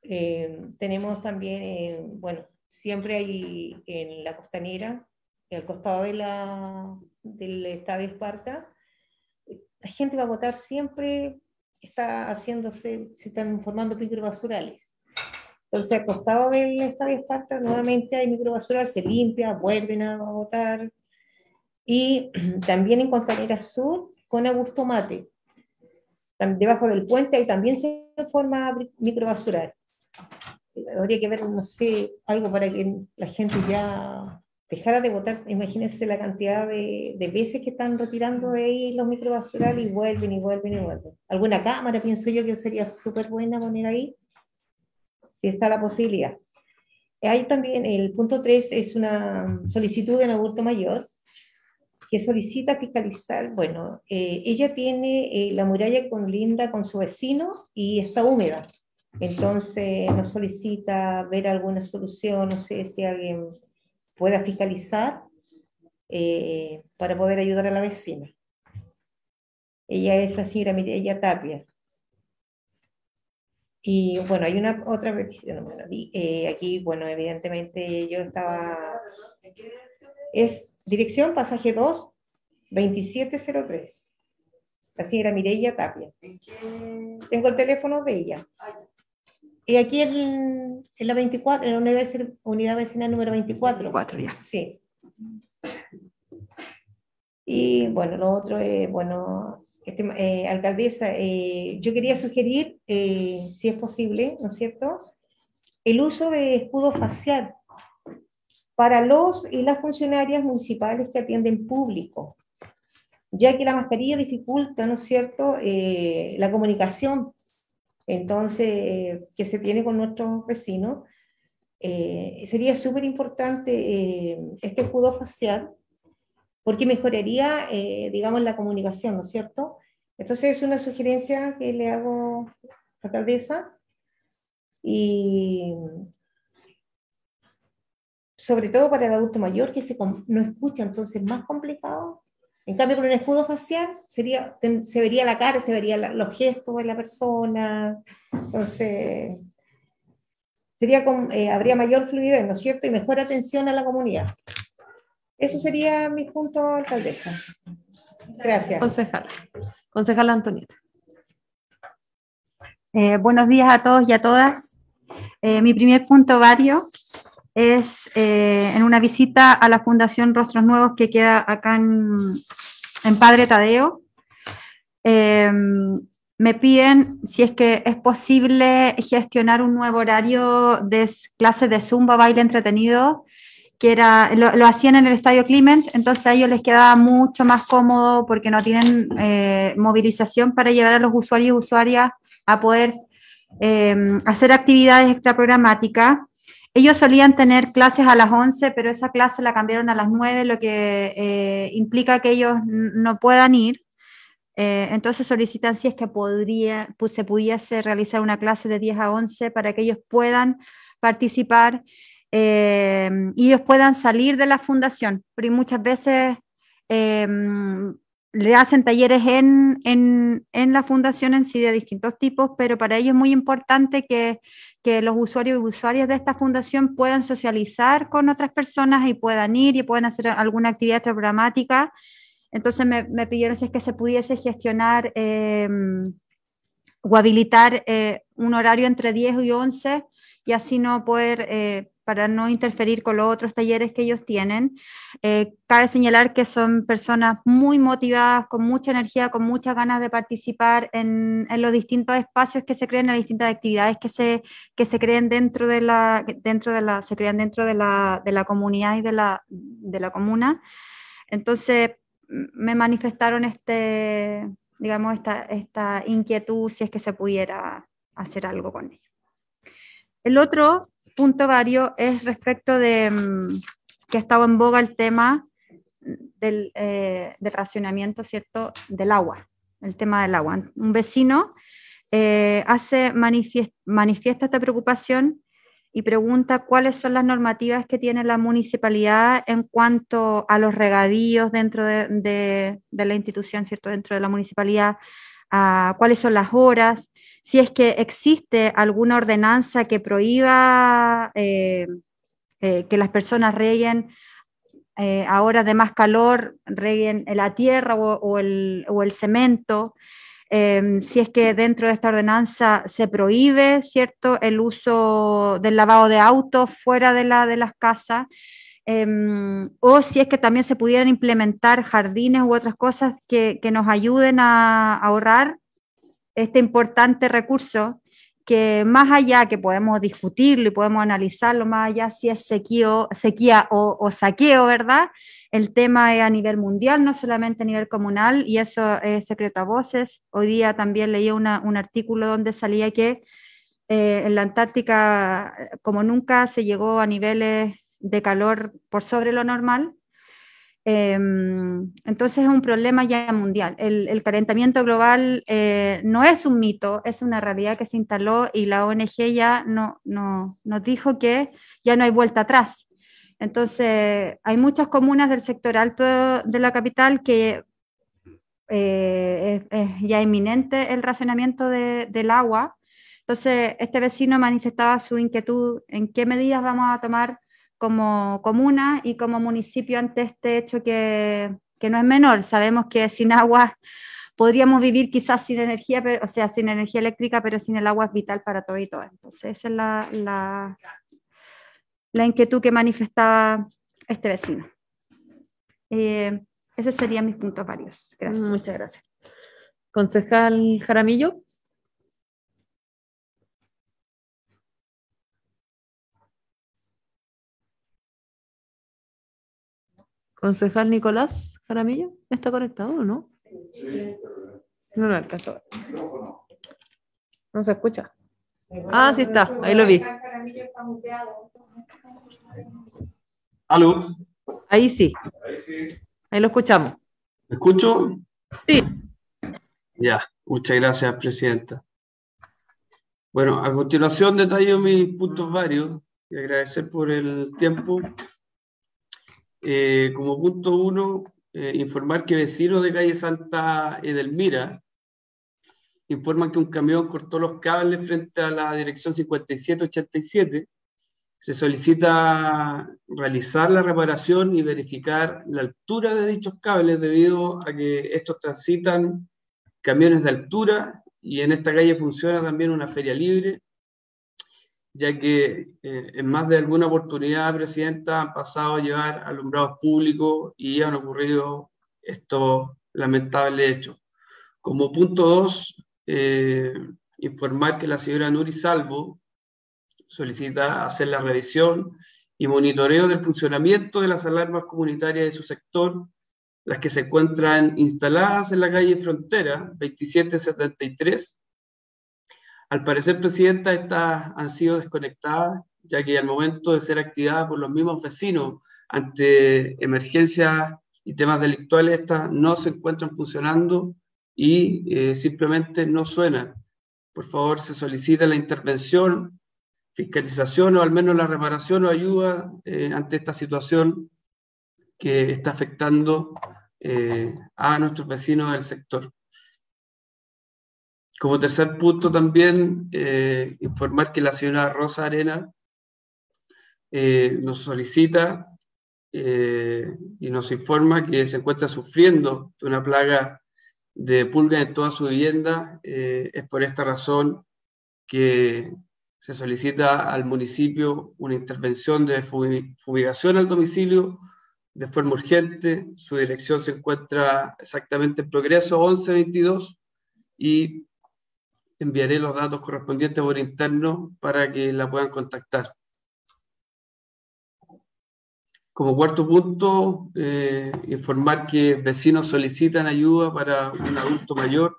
Em, tenemos también, bueno, siempre hay en la costanera, al costado de la, del Estadio Esparta, la gente va a votar siempre, está haciéndose, se están formando microbasurales. Entonces, al costado del Estadio Esparta, nuevamente hay microbasurales, se limpia, vuelven a votar. Y (clears throat) también en Costanera Sur, con Augusto Mate. Debajo del puente ahí también se forma microbasural Habría que ver, no sé, algo para que la gente ya dejara de votar. Imagínense la cantidad de, veces que están retirando ahí los microbasurales y vuelven y vuelven y vuelven. Alguna cámara, pienso yo, que sería súper buena poner ahí, si está la posibilidad. Ahí también el punto 3 es una solicitud en aborto mayor que solicita fiscalizar, bueno, eh, ella tiene eh, la muralla con linda con su vecino y está húmeda. Entonces nos solicita ver alguna solución, no sé si alguien pueda fiscalizar eh, para poder ayudar a la vecina. Ella es la señora Mireya Tapia. Y bueno, hay una otra petición. aquí, bueno, evidentemente yo estaba... Es Dirección pasaje 2, 2703. La señora Mireya Tapia. Tengo el teléfono de ella. Y aquí en, la 24, en la unidad, vecinal número 24. 24 ya. Sí. Y bueno, lo otro es, bueno, este, eh, alcaldesa, eh, yo quería sugerir, eh, si es posible, ¿no es cierto?, el uso de escudo facial para los y las funcionarias municipales que atienden público, ya que la mascarilla dificulta, ¿no es cierto?, eh, la comunicación entonces, que se tiene con nuestros vecinos. Eh, sería súper importante eh, este escudo facial porque mejoraría, digamos, la comunicación, ¿no es cierto? Entonces es una sugerencia que le hago a la y sobre todo para el adulto mayor que se no escucha, entonces más complicado. En cambio, con un escudo facial sería, se vería la cara, se verían los gestos de la persona, entonces sería eh, habría mayor fluidez, ¿no es cierto? Y mejor atención a la comunidad. Eso sería mi punto, alcaldesa. Gracias. Concejal. Concejal Antonieta. Eh, buenos días a todos y a todas. Eh, mi primer punto, varios, es eh, en una visita a la Fundación Rostros Nuevos que queda acá en, Padre Tadeo. Em, me piden si es que es posible gestionar un nuevo horario de clases de zumba, baile entretenido, que era, lo, hacían en el Estadio Clement, entonces a ellos les quedaba mucho más cómodo porque no tienen eh, movilización para llevar a los usuarios y usuarias a poder em, hacer actividades extraprogramáticas. Ellos solían tener clases a las 11, pero esa clase la cambiaron a las 9, lo que eh, implica que ellos no puedan ir. Eh, entonces solicitan si es que podría, se pudiese realizar una clase de 10 a 11 para que ellos puedan participar em, y ellos puedan salir de la fundación. pero muchas veces em, le hacen talleres en, en, en, la fundación en sí de distintos tipos, pero para ellos es muy importante que que los usuarios y usuarias de esta fundación puedan socializar con otras personas y puedan ir y puedan hacer alguna actividad programática. Entonces me, pidieron si es que se pudiese gestionar em, o habilitar eh, un horario entre 10 y 11 y así no poder eh, para no interferir con los otros talleres que ellos tienen. Eh, cabe señalar que son personas muy motivadas, con mucha energía, con muchas ganas de participar en, los distintos espacios que se crean, en las distintas actividades que se, se creen dentro de la, dentro de la, se crean dentro de la, comunidad y de la, comuna. Entonces, me manifestaron este, digamos, esta, esta inquietud si es que se pudiera hacer algo con ellos. El otro punto vario es respecto de mm, que ha estado en boga el tema eh, del, racionamiento, ¿cierto?, del agua, el tema del agua. Un vecino eh, hace manifiesta, esta preocupación y pregunta cuáles son las normativas que tiene la municipalidad en cuanto a los regadíos dentro de, la institución, ¿cierto? Dentro de la municipalidad, cuáles son las horas, si es que existe alguna ordenanza que prohíba eh, eh, que las personas rellen eh, ahora de más calor, rellen la tierra o, el, cemento. Em, si es que dentro de esta ordenanza se prohíbe, ¿cierto?, el uso del lavado de autos fuera de, la, de las casas. Em, o si es que también se pudieran implementar jardines u otras cosas que, nos ayuden a ahorrar este importante recurso que más allá que podemos discutirlo y podemos analizarlo, más allá si es sequío, sequía o, saqueo, ¿verdad? El tema es a nivel mundial, no solamente a nivel comunal, y eso es secreto a voces. Hoy día también leí un artículo donde salía que eh, en la Antártica, como nunca, se llegó a niveles de calor por sobre lo normal, Em, entonces es un problema ya mundial. El, calentamiento global eh, no es un mito, es una realidad que se instaló y la ONG ya no, no, nos dijo que ya no hay vuelta atrás. Entonces hay muchas comunas del sector alto de la capital que eh, es, ya inminente el racionamiento de, del agua. Entonces este vecino manifestaba su inquietud en qué medidas vamos a tomar como comuna y como municipio ante este hecho que, no es menor. Sabemos que sin agua podríamos vivir quizás sin energía, o sea, sin energía eléctrica, pero sin el agua es vital para todo y todo. Entonces, esa es la, la, inquietud que manifestaba este vecino. Eh, esos serían mis puntos varios. Gracias. Muchas gracias. Concejal Jaramillo. Concejal Nicolás Jaramillo, ¿está conectado o no? Sí. No lo alcanzó. No se escucha. Ah, sí está, ahí lo vi. ¿Aló? Ahí sí. Ahí sí. Ahí lo escuchamos. ¿Me escucho? Sí. Ya, muchas gracias, Presidenta. Bueno, a continuación detallo mis puntos varios y agradecer por el tiempo eh, como punto uno, eh, informar que vecinos de calle Santa Edelmira informan que un camión cortó los cables frente a la dirección 5787. Se solicita realizar la reparación y verificar la altura de dichos cables debido a que estos transitan camiones de altura y en esta calle funciona también una feria libre ya que eh, en más de alguna oportunidad, Presidenta, han pasado a llevar alumbrados públicos y han ocurrido estos lamentables hechos. Como punto dos, eh, informar que la señora Nuri Salvo solicita hacer la revisión y monitoreo del funcionamiento de las alarmas comunitarias de su sector, las que se encuentran instaladas en la calle Frontera 2773 al parecer, Presidenta, estas han sido desconectadas, ya que al momento de ser activadas por los mismos vecinos ante emergencias y temas delictuales, estas no se encuentran funcionando y eh, simplemente no suenan. Por favor, se solicita la intervención, fiscalización o al menos la reparación o ayuda eh, ante esta situación que está afectando eh, a nuestros vecinos del sector. Como tercer punto también, eh, informar que la señora Rosa Arena eh, nos solicita eh, y nos informa que se encuentra sufriendo de una plaga de pulga en toda su vivienda. es por esta razón que se solicita al municipio una intervención de fumigación al domicilio de forma urgente. Su dirección se encuentra exactamente en Progreso 1122 y enviaré los datos correspondientes por interno para que la puedan contactar. Como cuarto punto, eh, informar que vecinos solicitan ayuda para un adulto mayor,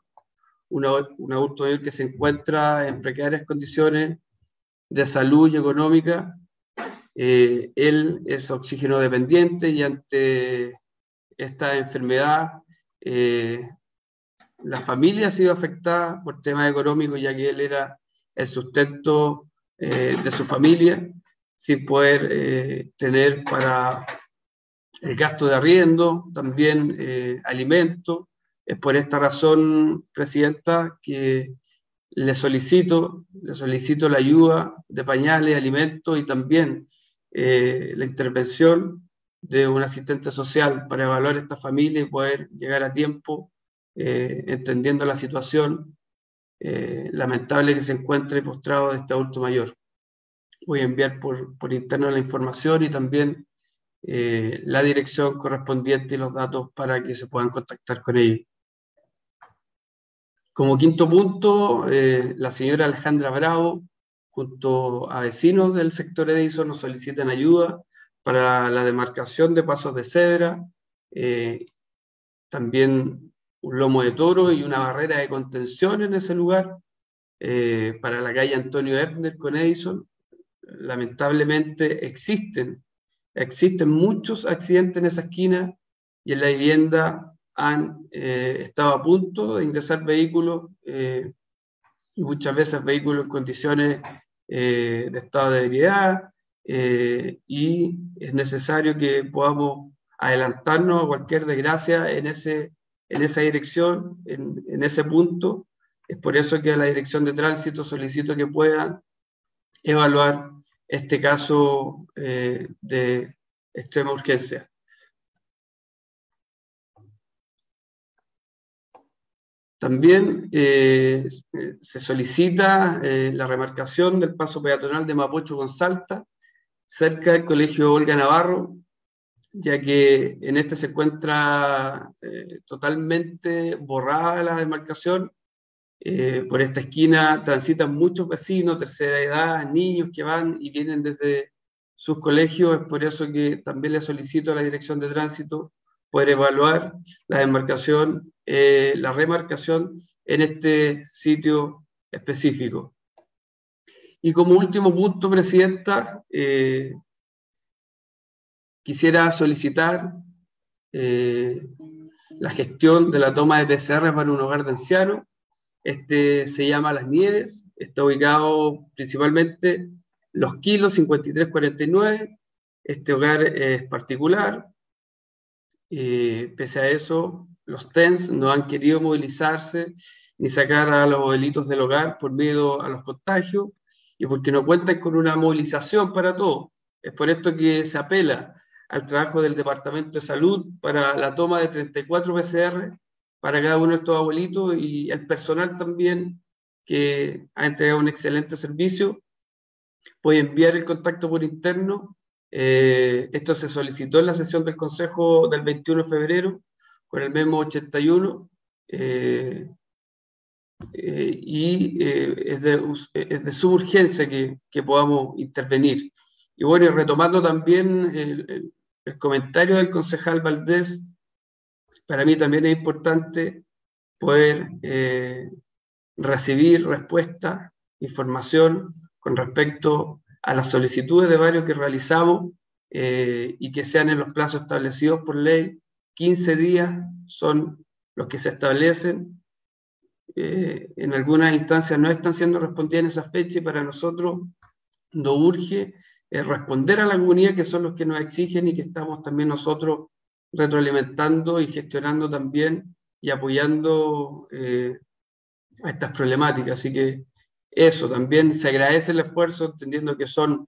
un adulto mayor que se encuentra en precarias condiciones de salud y económica. Eh, él es oxígeno dependiente y ante esta enfermedad eh, la familia ha sido afectada por temas económicos, ya que él era el sustento eh, de su familia, sin poder eh, tener para el gasto de arriendo, también eh, alimento. Es por esta razón, Presidenta, que le solicito, le solicito la ayuda de pañales, alimentos y también eh, la intervención de un asistente social para evaluar esta familia y poder llegar a tiempo eh, entendiendo la situación eh, lamentable que se encuentre postrado de este adulto mayor. Voy a enviar por, interno la información y también eh, la dirección correspondiente y los datos para que se puedan contactar con ellos. Como quinto punto, la señora Alejandra Bravo, junto a vecinos del sector Edison, nos solicitan ayuda para la demarcación de pasos de cedra también un lomo de toro y una barrera de contención en ese lugar eh, para la calle Antonio Ebner con Edison. Lamentablemente existen, existen muchos accidentes en esa esquina y en la vivienda han eh, estado a punto de ingresar vehículos eh, y muchas veces vehículos en condiciones de estado de debilidad y es necesario que podamos adelantarnos a cualquier desgracia en ese en esa dirección, en, ese punto. Es por eso que a la Dirección de Tránsito solicito que pueda evaluar este caso eh, de extrema urgencia. También eh, eh, se solicita la remarcación del paso peatonal de Mapocho con Salta, cerca del Colegio Olga Navarro, ya que en este se encuentra eh, totalmente borrada la demarcación. Eh, por esta esquina transitan muchos vecinos, tercera edad, niños que van y vienen desde sus colegios. Es por eso que también le solicito a la Dirección de Tránsito poder evaluar la demarcación, eh, la remarcación en este sitio específico. Y como último punto, Presidenta, quisiera solicitar eh, la gestión de la toma de PCR para un hogar de ancianos. Este se llama Las Nieves, está ubicado principalmente Los Kilos 5349. Este hogar es particular. Eh, pese a eso, los TENS no han querido movilizarse ni sacar a los delitos del hogar por miedo a los contagios y porque no cuentan con una movilización para todo. Es por esto que se apela al trabajo del Departamento de Salud para la toma de 34 PCR para cada uno de estos abuelitos y el personal también que ha entregado un excelente servicio. Voy a enviar el contacto por interno. Eh, esto se solicitó en la sesión del Consejo del 21 de febrero con el memo 81 eh, eh, y eh, es de, es, de, urgencia que, podamos intervenir. Y bueno, retomando también el comentario del concejal Valdés, para mí también es importante poder eh, recibir respuesta, información con respecto a las solicitudes de varios que realizamos eh, y que sean en los plazos establecidos por ley. 15 días son los que se establecen. Eh, en algunas instancias no están siendo respondidas en esa fecha y para nosotros no urge eh, responder a la comunidad, que son los que nos exigen y que estamos también nosotros retroalimentando y gestionando también y apoyando eh, a estas problemáticas. Así que eso, también se agradece el esfuerzo, entendiendo que son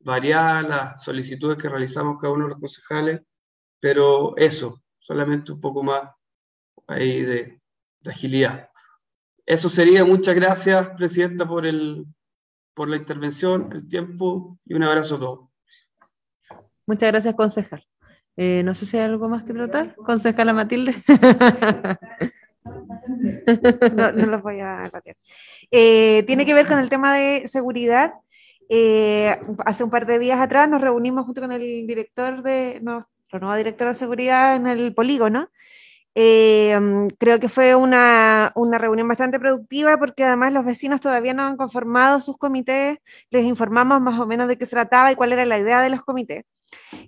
variadas las solicitudes que realizamos cada uno de los concejales, pero eso, solamente un poco más ahí de agilidad. Eso sería, muchas gracias, Presidenta, por el, por la intervención, el tiempo y un abrazo a todos. Muchas gracias, concejal. Eh, no sé si hay algo más que tratar. Concejala Matilde. (laughs) no, no los voy a patear. Eh, tiene que ver con el tema de seguridad. Eh, hace un par de días atrás nos reunimos junto con el director de, nuestro la nueva directora de seguridad en el polígono eh, mm, creo que fue una, una, reunión bastante productiva porque además los vecinos todavía no han conformado sus comités, les informamos más o menos de qué se trataba y cuál era la idea de los comités.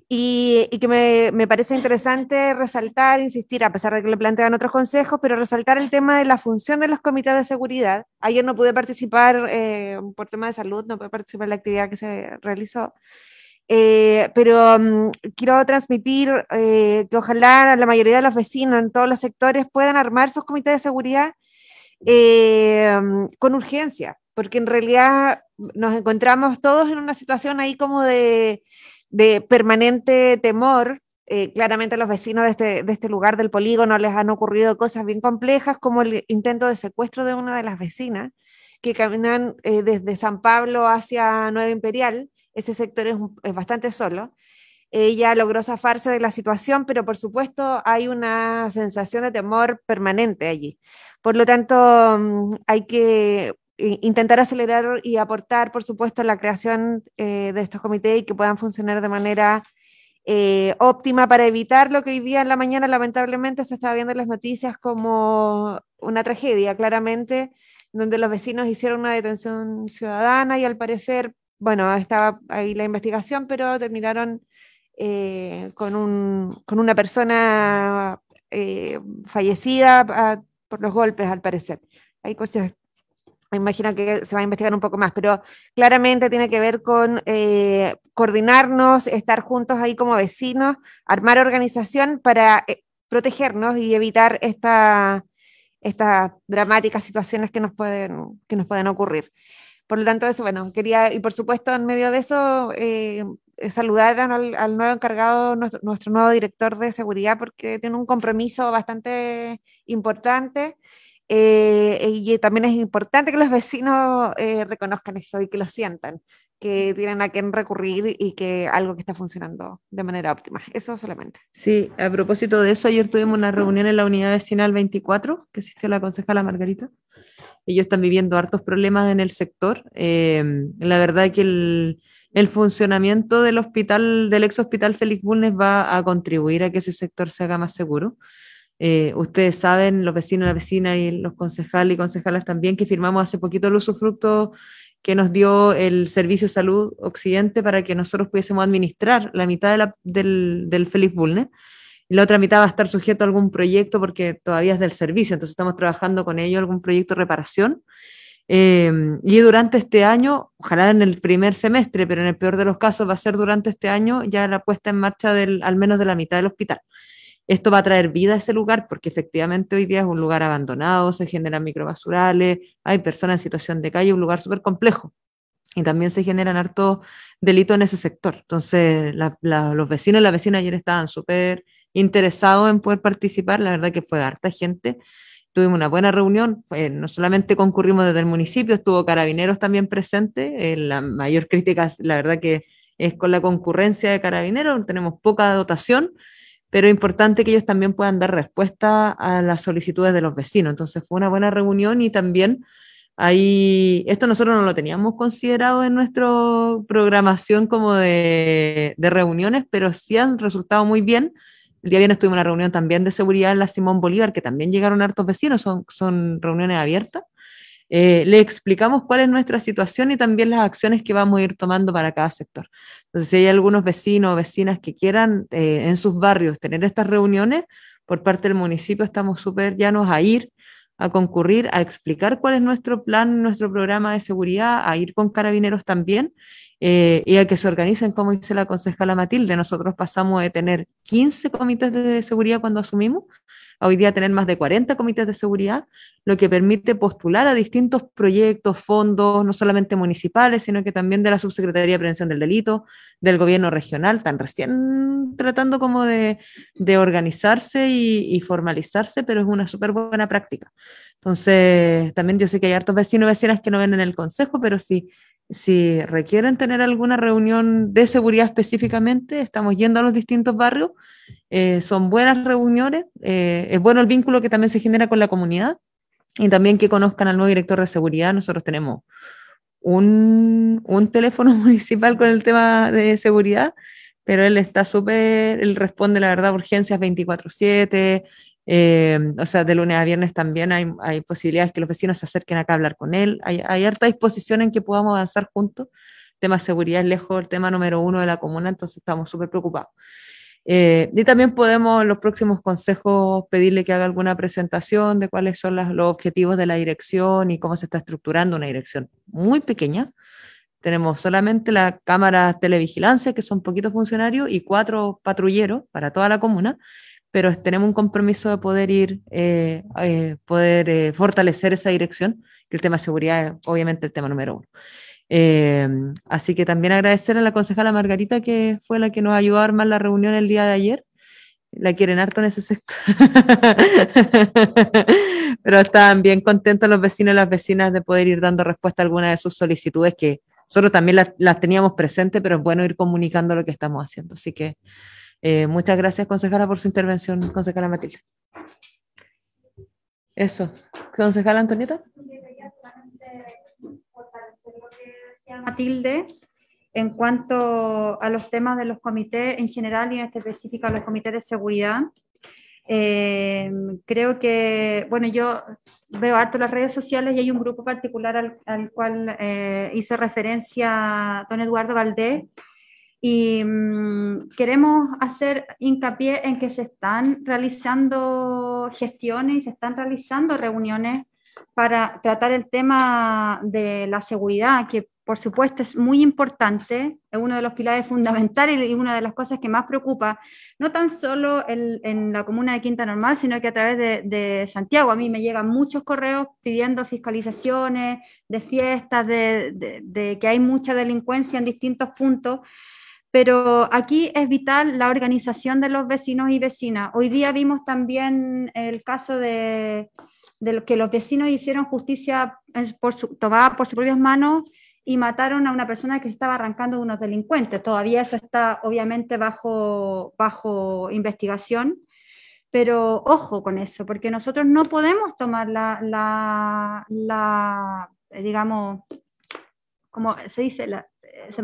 Y, que me, me, parece interesante resaltar, insistir, a pesar de que lo plantean otros consejos, pero resaltar el tema de la función de los comités de seguridad. Ayer no pude participar eh, por tema de salud, no pude participar en la actividad que se realizó. Eh, pero mm, quiero transmitir eh, que ojalá la mayoría de los vecinos en todos los sectores puedan armar sus comités de seguridad eh, mm, con urgencia, porque en realidad nos encontramos todos en una situación ahí como de, permanente temor. claramente a los vecinos este, de este, lugar del polígono les han ocurrido cosas bien complejas, como el intento de secuestro de una de las vecinas que caminan desde San Pablo hacia Nueva Imperial ese sector es, bastante solo. Ella logró zafarse de la situación, pero por supuesto hay una sensación de temor permanente allí. Por lo tanto, mm, hay que eh, intentar acelerar y aportar, por supuesto, la creación eh, de estos comités y que puedan funcionar de manera eh, óptima para evitar lo que hoy día en la mañana lamentablemente se estaba viendo en las noticias como una tragedia, claramente, donde los vecinos hicieron una detención ciudadana y al parecer bueno, estaba ahí la investigación, pero terminaron eh, con, una persona eh, fallecida ah, por los golpes, al parecer. Hay cosas, me imagino que se va a investigar un poco más, pero claramente tiene que ver con eh, coordinarnos, estar juntos ahí como vecinos, armar organización para protegernos y evitar esta, estas dramáticas situaciones que nos pueden, que nos pueden ocurrir. Por lo tanto, eso, bueno, quería, y por supuesto, en medio de eso, eh, eh, saludar al, nuevo encargado, nuestro, nuevo director de seguridad, porque tiene un compromiso bastante importante. Eh, y también es importante que los vecinos reconozcan eso y que lo sientan, que tienen a quién recurrir y que algo que está funcionando de manera óptima. Eso solamente. Sí, a propósito de eso, ayer tuvimos una reunión en la unidad vecinal 24 que asistió la concejala Margarita ellos están viviendo hartos problemas en el sector. Eh, la verdad es que el, funcionamiento del hospital, del ex hospital Félix Bulnes va a contribuir a que ese sector se haga más seguro. Eh, ustedes saben, los vecinos, las vecinas y los concejales y concejalas también, que firmamos hace poquito el usufructo que nos dio el Servicio de Salud Occidente para que nosotros pudiésemos administrar la mitad del, del Félix Bulnes la otra mitad va a estar sujeto a algún proyecto porque todavía es del servicio, entonces estamos trabajando con ello algún proyecto de reparación. Em, y durante este año, ojalá en el primer semestre, pero en el peor de los casos va a ser durante este año ya la puesta en marcha del, al menos de la mitad del hospital. Esto va a traer vida a ese lugar porque efectivamente hoy día es un lugar abandonado, se generan microbasurales, hay personas en situación de calle, un lugar súper complejo. Y también se generan hartos delitos en ese sector. Entonces, los vecinos y las vecinas ayer estaban súper interesado en poder participar. La verdad que fue harta gente. Tuvimos una buena reunión, no solamente concurrimos desde el municipio, estuvo carabineros también presente. Eh, la mayor crítica, la verdad que es con la concurrencia de carabineros, tenemos poca dotación, pero es importante que ellos también puedan dar respuesta a las solicitudes de los vecinos. Entonces fue una buena reunión y también ahí, esto nosotros no lo teníamos considerado en nuestra programación como de, de reuniones, pero sí han resultado muy bien el día viernes tuvimos una reunión también de seguridad en la Simón Bolívar, que también llegaron hartos vecinos, son, son reuniones abiertas. Eh, le explicamos cuál es nuestra situación y también las acciones que vamos a ir tomando para cada sector. Entonces, si hay algunos vecinos o vecinas que quieran eh, en sus barrios tener estas reuniones, por parte del municipio estamos súper llanos a ir, a concurrir, a explicar cuál es nuestro plan, nuestro programa de seguridad, a ir con carabineros también eh, y a que se organicen, como dice la concejala Matilde. Nosotros pasamos de tener 15 comités de seguridad cuando asumimos, a hoy día tener más de 40 comités de seguridad, lo que permite postular a distintos proyectos, fondos, no solamente municipales, sino que también de la Subsecretaría de Prevención del Delito, del gobierno regional, tan recién tratando como de, organizarse y, formalizarse, pero es una súper buena práctica. Entonces, también yo sé que hay hartos vecinos y vecinas que no ven en el consejo, pero sí si requieren tener alguna reunión de seguridad específicamente, estamos yendo a los distintos barrios, eh, son buenas reuniones, eh, es bueno el vínculo que también se genera con la comunidad y también que conozcan al nuevo director de seguridad. Nosotros tenemos un, un teléfono (laughs) municipal con el tema de seguridad, pero él está súper, él responde la verdad urgencias 24/7, eh, o sea, de lunes a viernes también hay, posibilidades que los vecinos se acerquen acá a hablar con él. Hay, harta disposición en que podamos avanzar juntos. El tema de seguridad es lejos el tema número uno de la comuna, entonces estamos súper preocupados. Eh, y también podemos, los próximos consejos, pedirle que haga alguna presentación de cuáles son los objetivos de la dirección y cómo se está estructurando una dirección muy pequeña. Tenemos solamente las cámara televigilancia, que son poquitos funcionarios, y cuatro patrulleros para toda la comuna pero tenemos un compromiso de poder ir, eh, eh, poder eh, fortalecer esa dirección, que el tema de seguridad es obviamente el tema número uno. así que también agradecer a la concejala Margarita, que fue la que nos ayudó a armar la reunión el día de ayer la quieren harto en ese sector. (laughs) Pero están bien contentos los vecinos y las vecinas de poder ir dando respuesta a algunas de sus solicitudes que nosotros también las, las teníamos presentes, pero es bueno ir comunicando lo que estamos haciendo. Así que eh, muchas gracias, concejala, por su intervención, concejala Matilde. Eso. Concejala Antonieta. Matilde, en cuanto a los temas de los comités en general y en este específico a los comités de seguridad, eh, creo que, bueno, yo veo harto las redes sociales y hay un grupo particular al, cual eh, hizo referencia don Eduardo Valdés, y mm, queremos hacer hincapié en que se están realizando gestiones y se están realizando reuniones para tratar el tema de la seguridad, que por supuesto es muy importante, es uno de los pilares fundamentales y una de las cosas que más preocupa, no tan solo en, la comuna de Quinta Normal, sino que a través de, Santiago. A mí me llegan muchos correos pidiendo fiscalizaciones de fiestas, de que hay mucha delincuencia en distintos puntos pero aquí es vital la organización de los vecinos y vecinas. Hoy día vimos también el caso de, de que los vecinos hicieron justicia eh, por tomada por sus propias manos y mataron a una persona que se estaba arrancando de unos delincuentes. Todavía eso está obviamente bajo, bajo investigación, pero ojo con eso, porque nosotros no podemos tomar la, la, la eh, digamos, como se dice, la, eh, se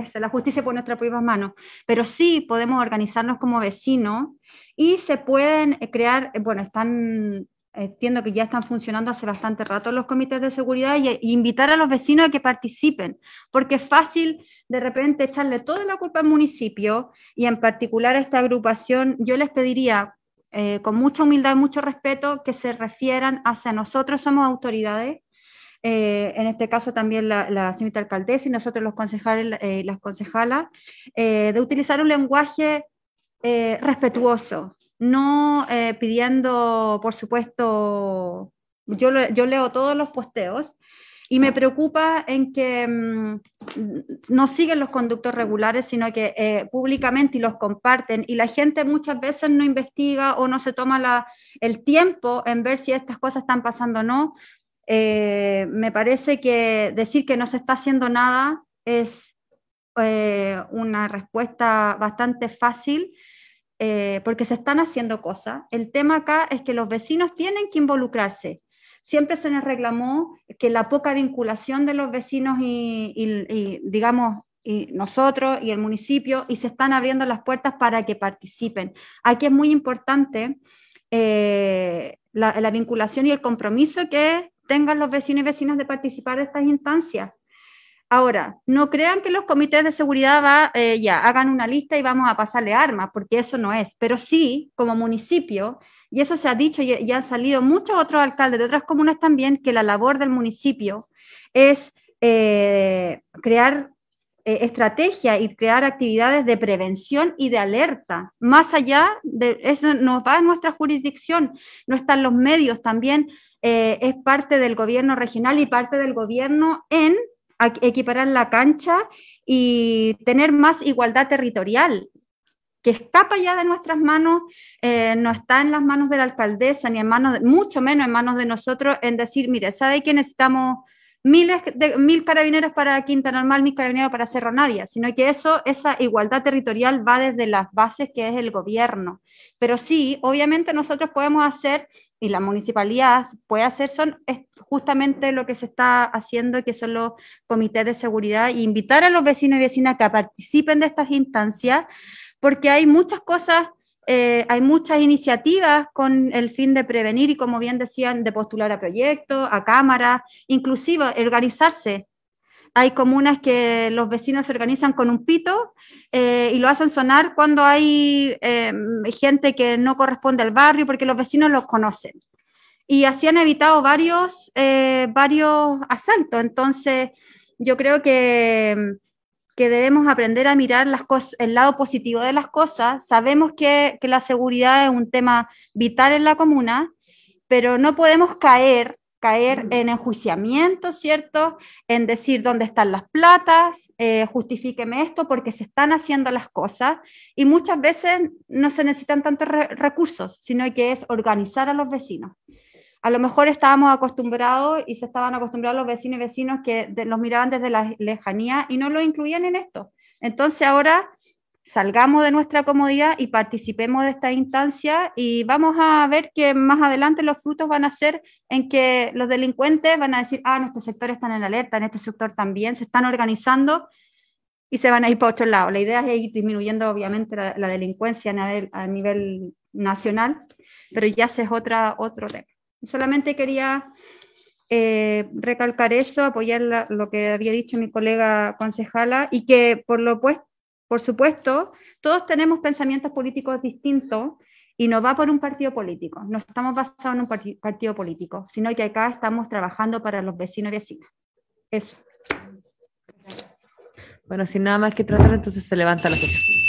este, la, justicia por nuestras propias manos, pero sí podemos organizarnos como vecinos y se pueden eh, crear, eh, bueno, están entiendo que ya están funcionando hace bastante rato los comités de seguridad y, invitar a los vecinos a que participen, porque es fácil de repente echarle toda la culpa al municipio y en particular a esta agrupación, yo les pediría con mucha humildad y mucho respeto que se refieran hacia nosotros somos autoridades eh, en este caso también la, la, señorita alcaldesa y nosotros los concejales, y eh, las concejalas, eh, de utilizar un lenguaje respetuoso, no pidiendo, por supuesto, yo, yo leo todos los posteos, y me preocupa en que mm, no siguen los conductos regulares, sino que públicamente los comparten. Y la gente muchas veces no investiga o no se toma la, el tiempo en ver si estas cosas están pasando o no. Eh, me parece que decir que no se está haciendo nada es eh, una respuesta bastante fácil. Eh, porque se están haciendo cosas. El tema acá es que los vecinos tienen que involucrarse. Siempre se les reclamó que la poca vinculación de los vecinos y, digamos, nosotros y el municipio, y se están abriendo las puertas para que participen. Aquí es muy importante la, la, vinculación y el compromiso que tengan los vecinos y vecinas de participar de estas instancias. Ahora, no crean que los comités de seguridad va, eh, ya hagan una lista y vamos a pasarle armas, porque eso no es. Pero sí, como municipio, y eso se ha dicho y, han salido muchos otros alcaldes de otras comunas también, que la labor del municipio es eh, crear eh, estrategia y crear actividades de prevención y de alerta. Más allá de eso nos va a nuestra jurisdicción, no están los medios también. Eh, es parte del gobierno regional y parte del gobierno en equiparar la cancha y tener más igualdad territorial que escapa ya de nuestras manos, eh, no está en las manos de la alcaldesa, ni en manos, mucho menos en manos de nosotros, en decir, mire, ¿sabe qué necesitamos miles de, mil carabineros para Quinta Normal, mil carabineros para Cerro Nadia, sino que eso, esa igualdad territorial va desde las bases que es el gobierno. Pero sí, obviamente nosotros podemos hacer, y la municipalidad puede hacer, son es justamente lo que se está haciendo, que son los comités de seguridad, e invitar a los vecinos y vecinas que participen de estas instancias, porque hay muchas cosas eh, hay muchas iniciativas con el fin de prevenir y, como bien decían, de postular a proyectos, a cámaras, inclusive organizarse. Hay comunas que los vecinos se organizan con un pito eh, y lo hacen sonar cuando hay eh, gente que no corresponde al barrio porque los vecinos los conocen. Y así han evitado varios, varios asaltos. Entonces, yo creo que que debemos aprender a mirar las cosas, el lado positivo de las cosas. Sabemos que, que la seguridad es un tema vital en la comuna, pero no podemos caer caer en enjuiciamiento, ¿cierto? En decir dónde están las platas, eh, justifíqueme esto porque se están haciendo las cosas y muchas veces no se necesitan tantos recursos, sino que es organizar a los vecinos a lo mejor estábamos acostumbrados y se estaban acostumbrados los vecinos y vecinos que los miraban desde la lejanía y no lo incluían en esto. Entonces ahora salgamos de nuestra comodidad y participemos de esta instancia y vamos a ver que más adelante los frutos van a ser en que los delincuentes van a decir, ah, nuestro sector están en alerta, en este sector también, se están organizando y se van a ir por otro lado. La idea es ir disminuyendo obviamente la, delincuencia a nivel, a nivel nacional, pero ya se es otra, otro tema. Solamente quería eh, recalcar eso, apoyar lo que había dicho mi colega concejala y que por lo pues, por supuesto, todos tenemos pensamientos políticos distintos y no va por un partido político, no estamos basados en un partido político, sino que acá estamos trabajando para los vecinos y vecinas. Eso. Bueno, sin nada más que tratar, entonces se levanta la sesión.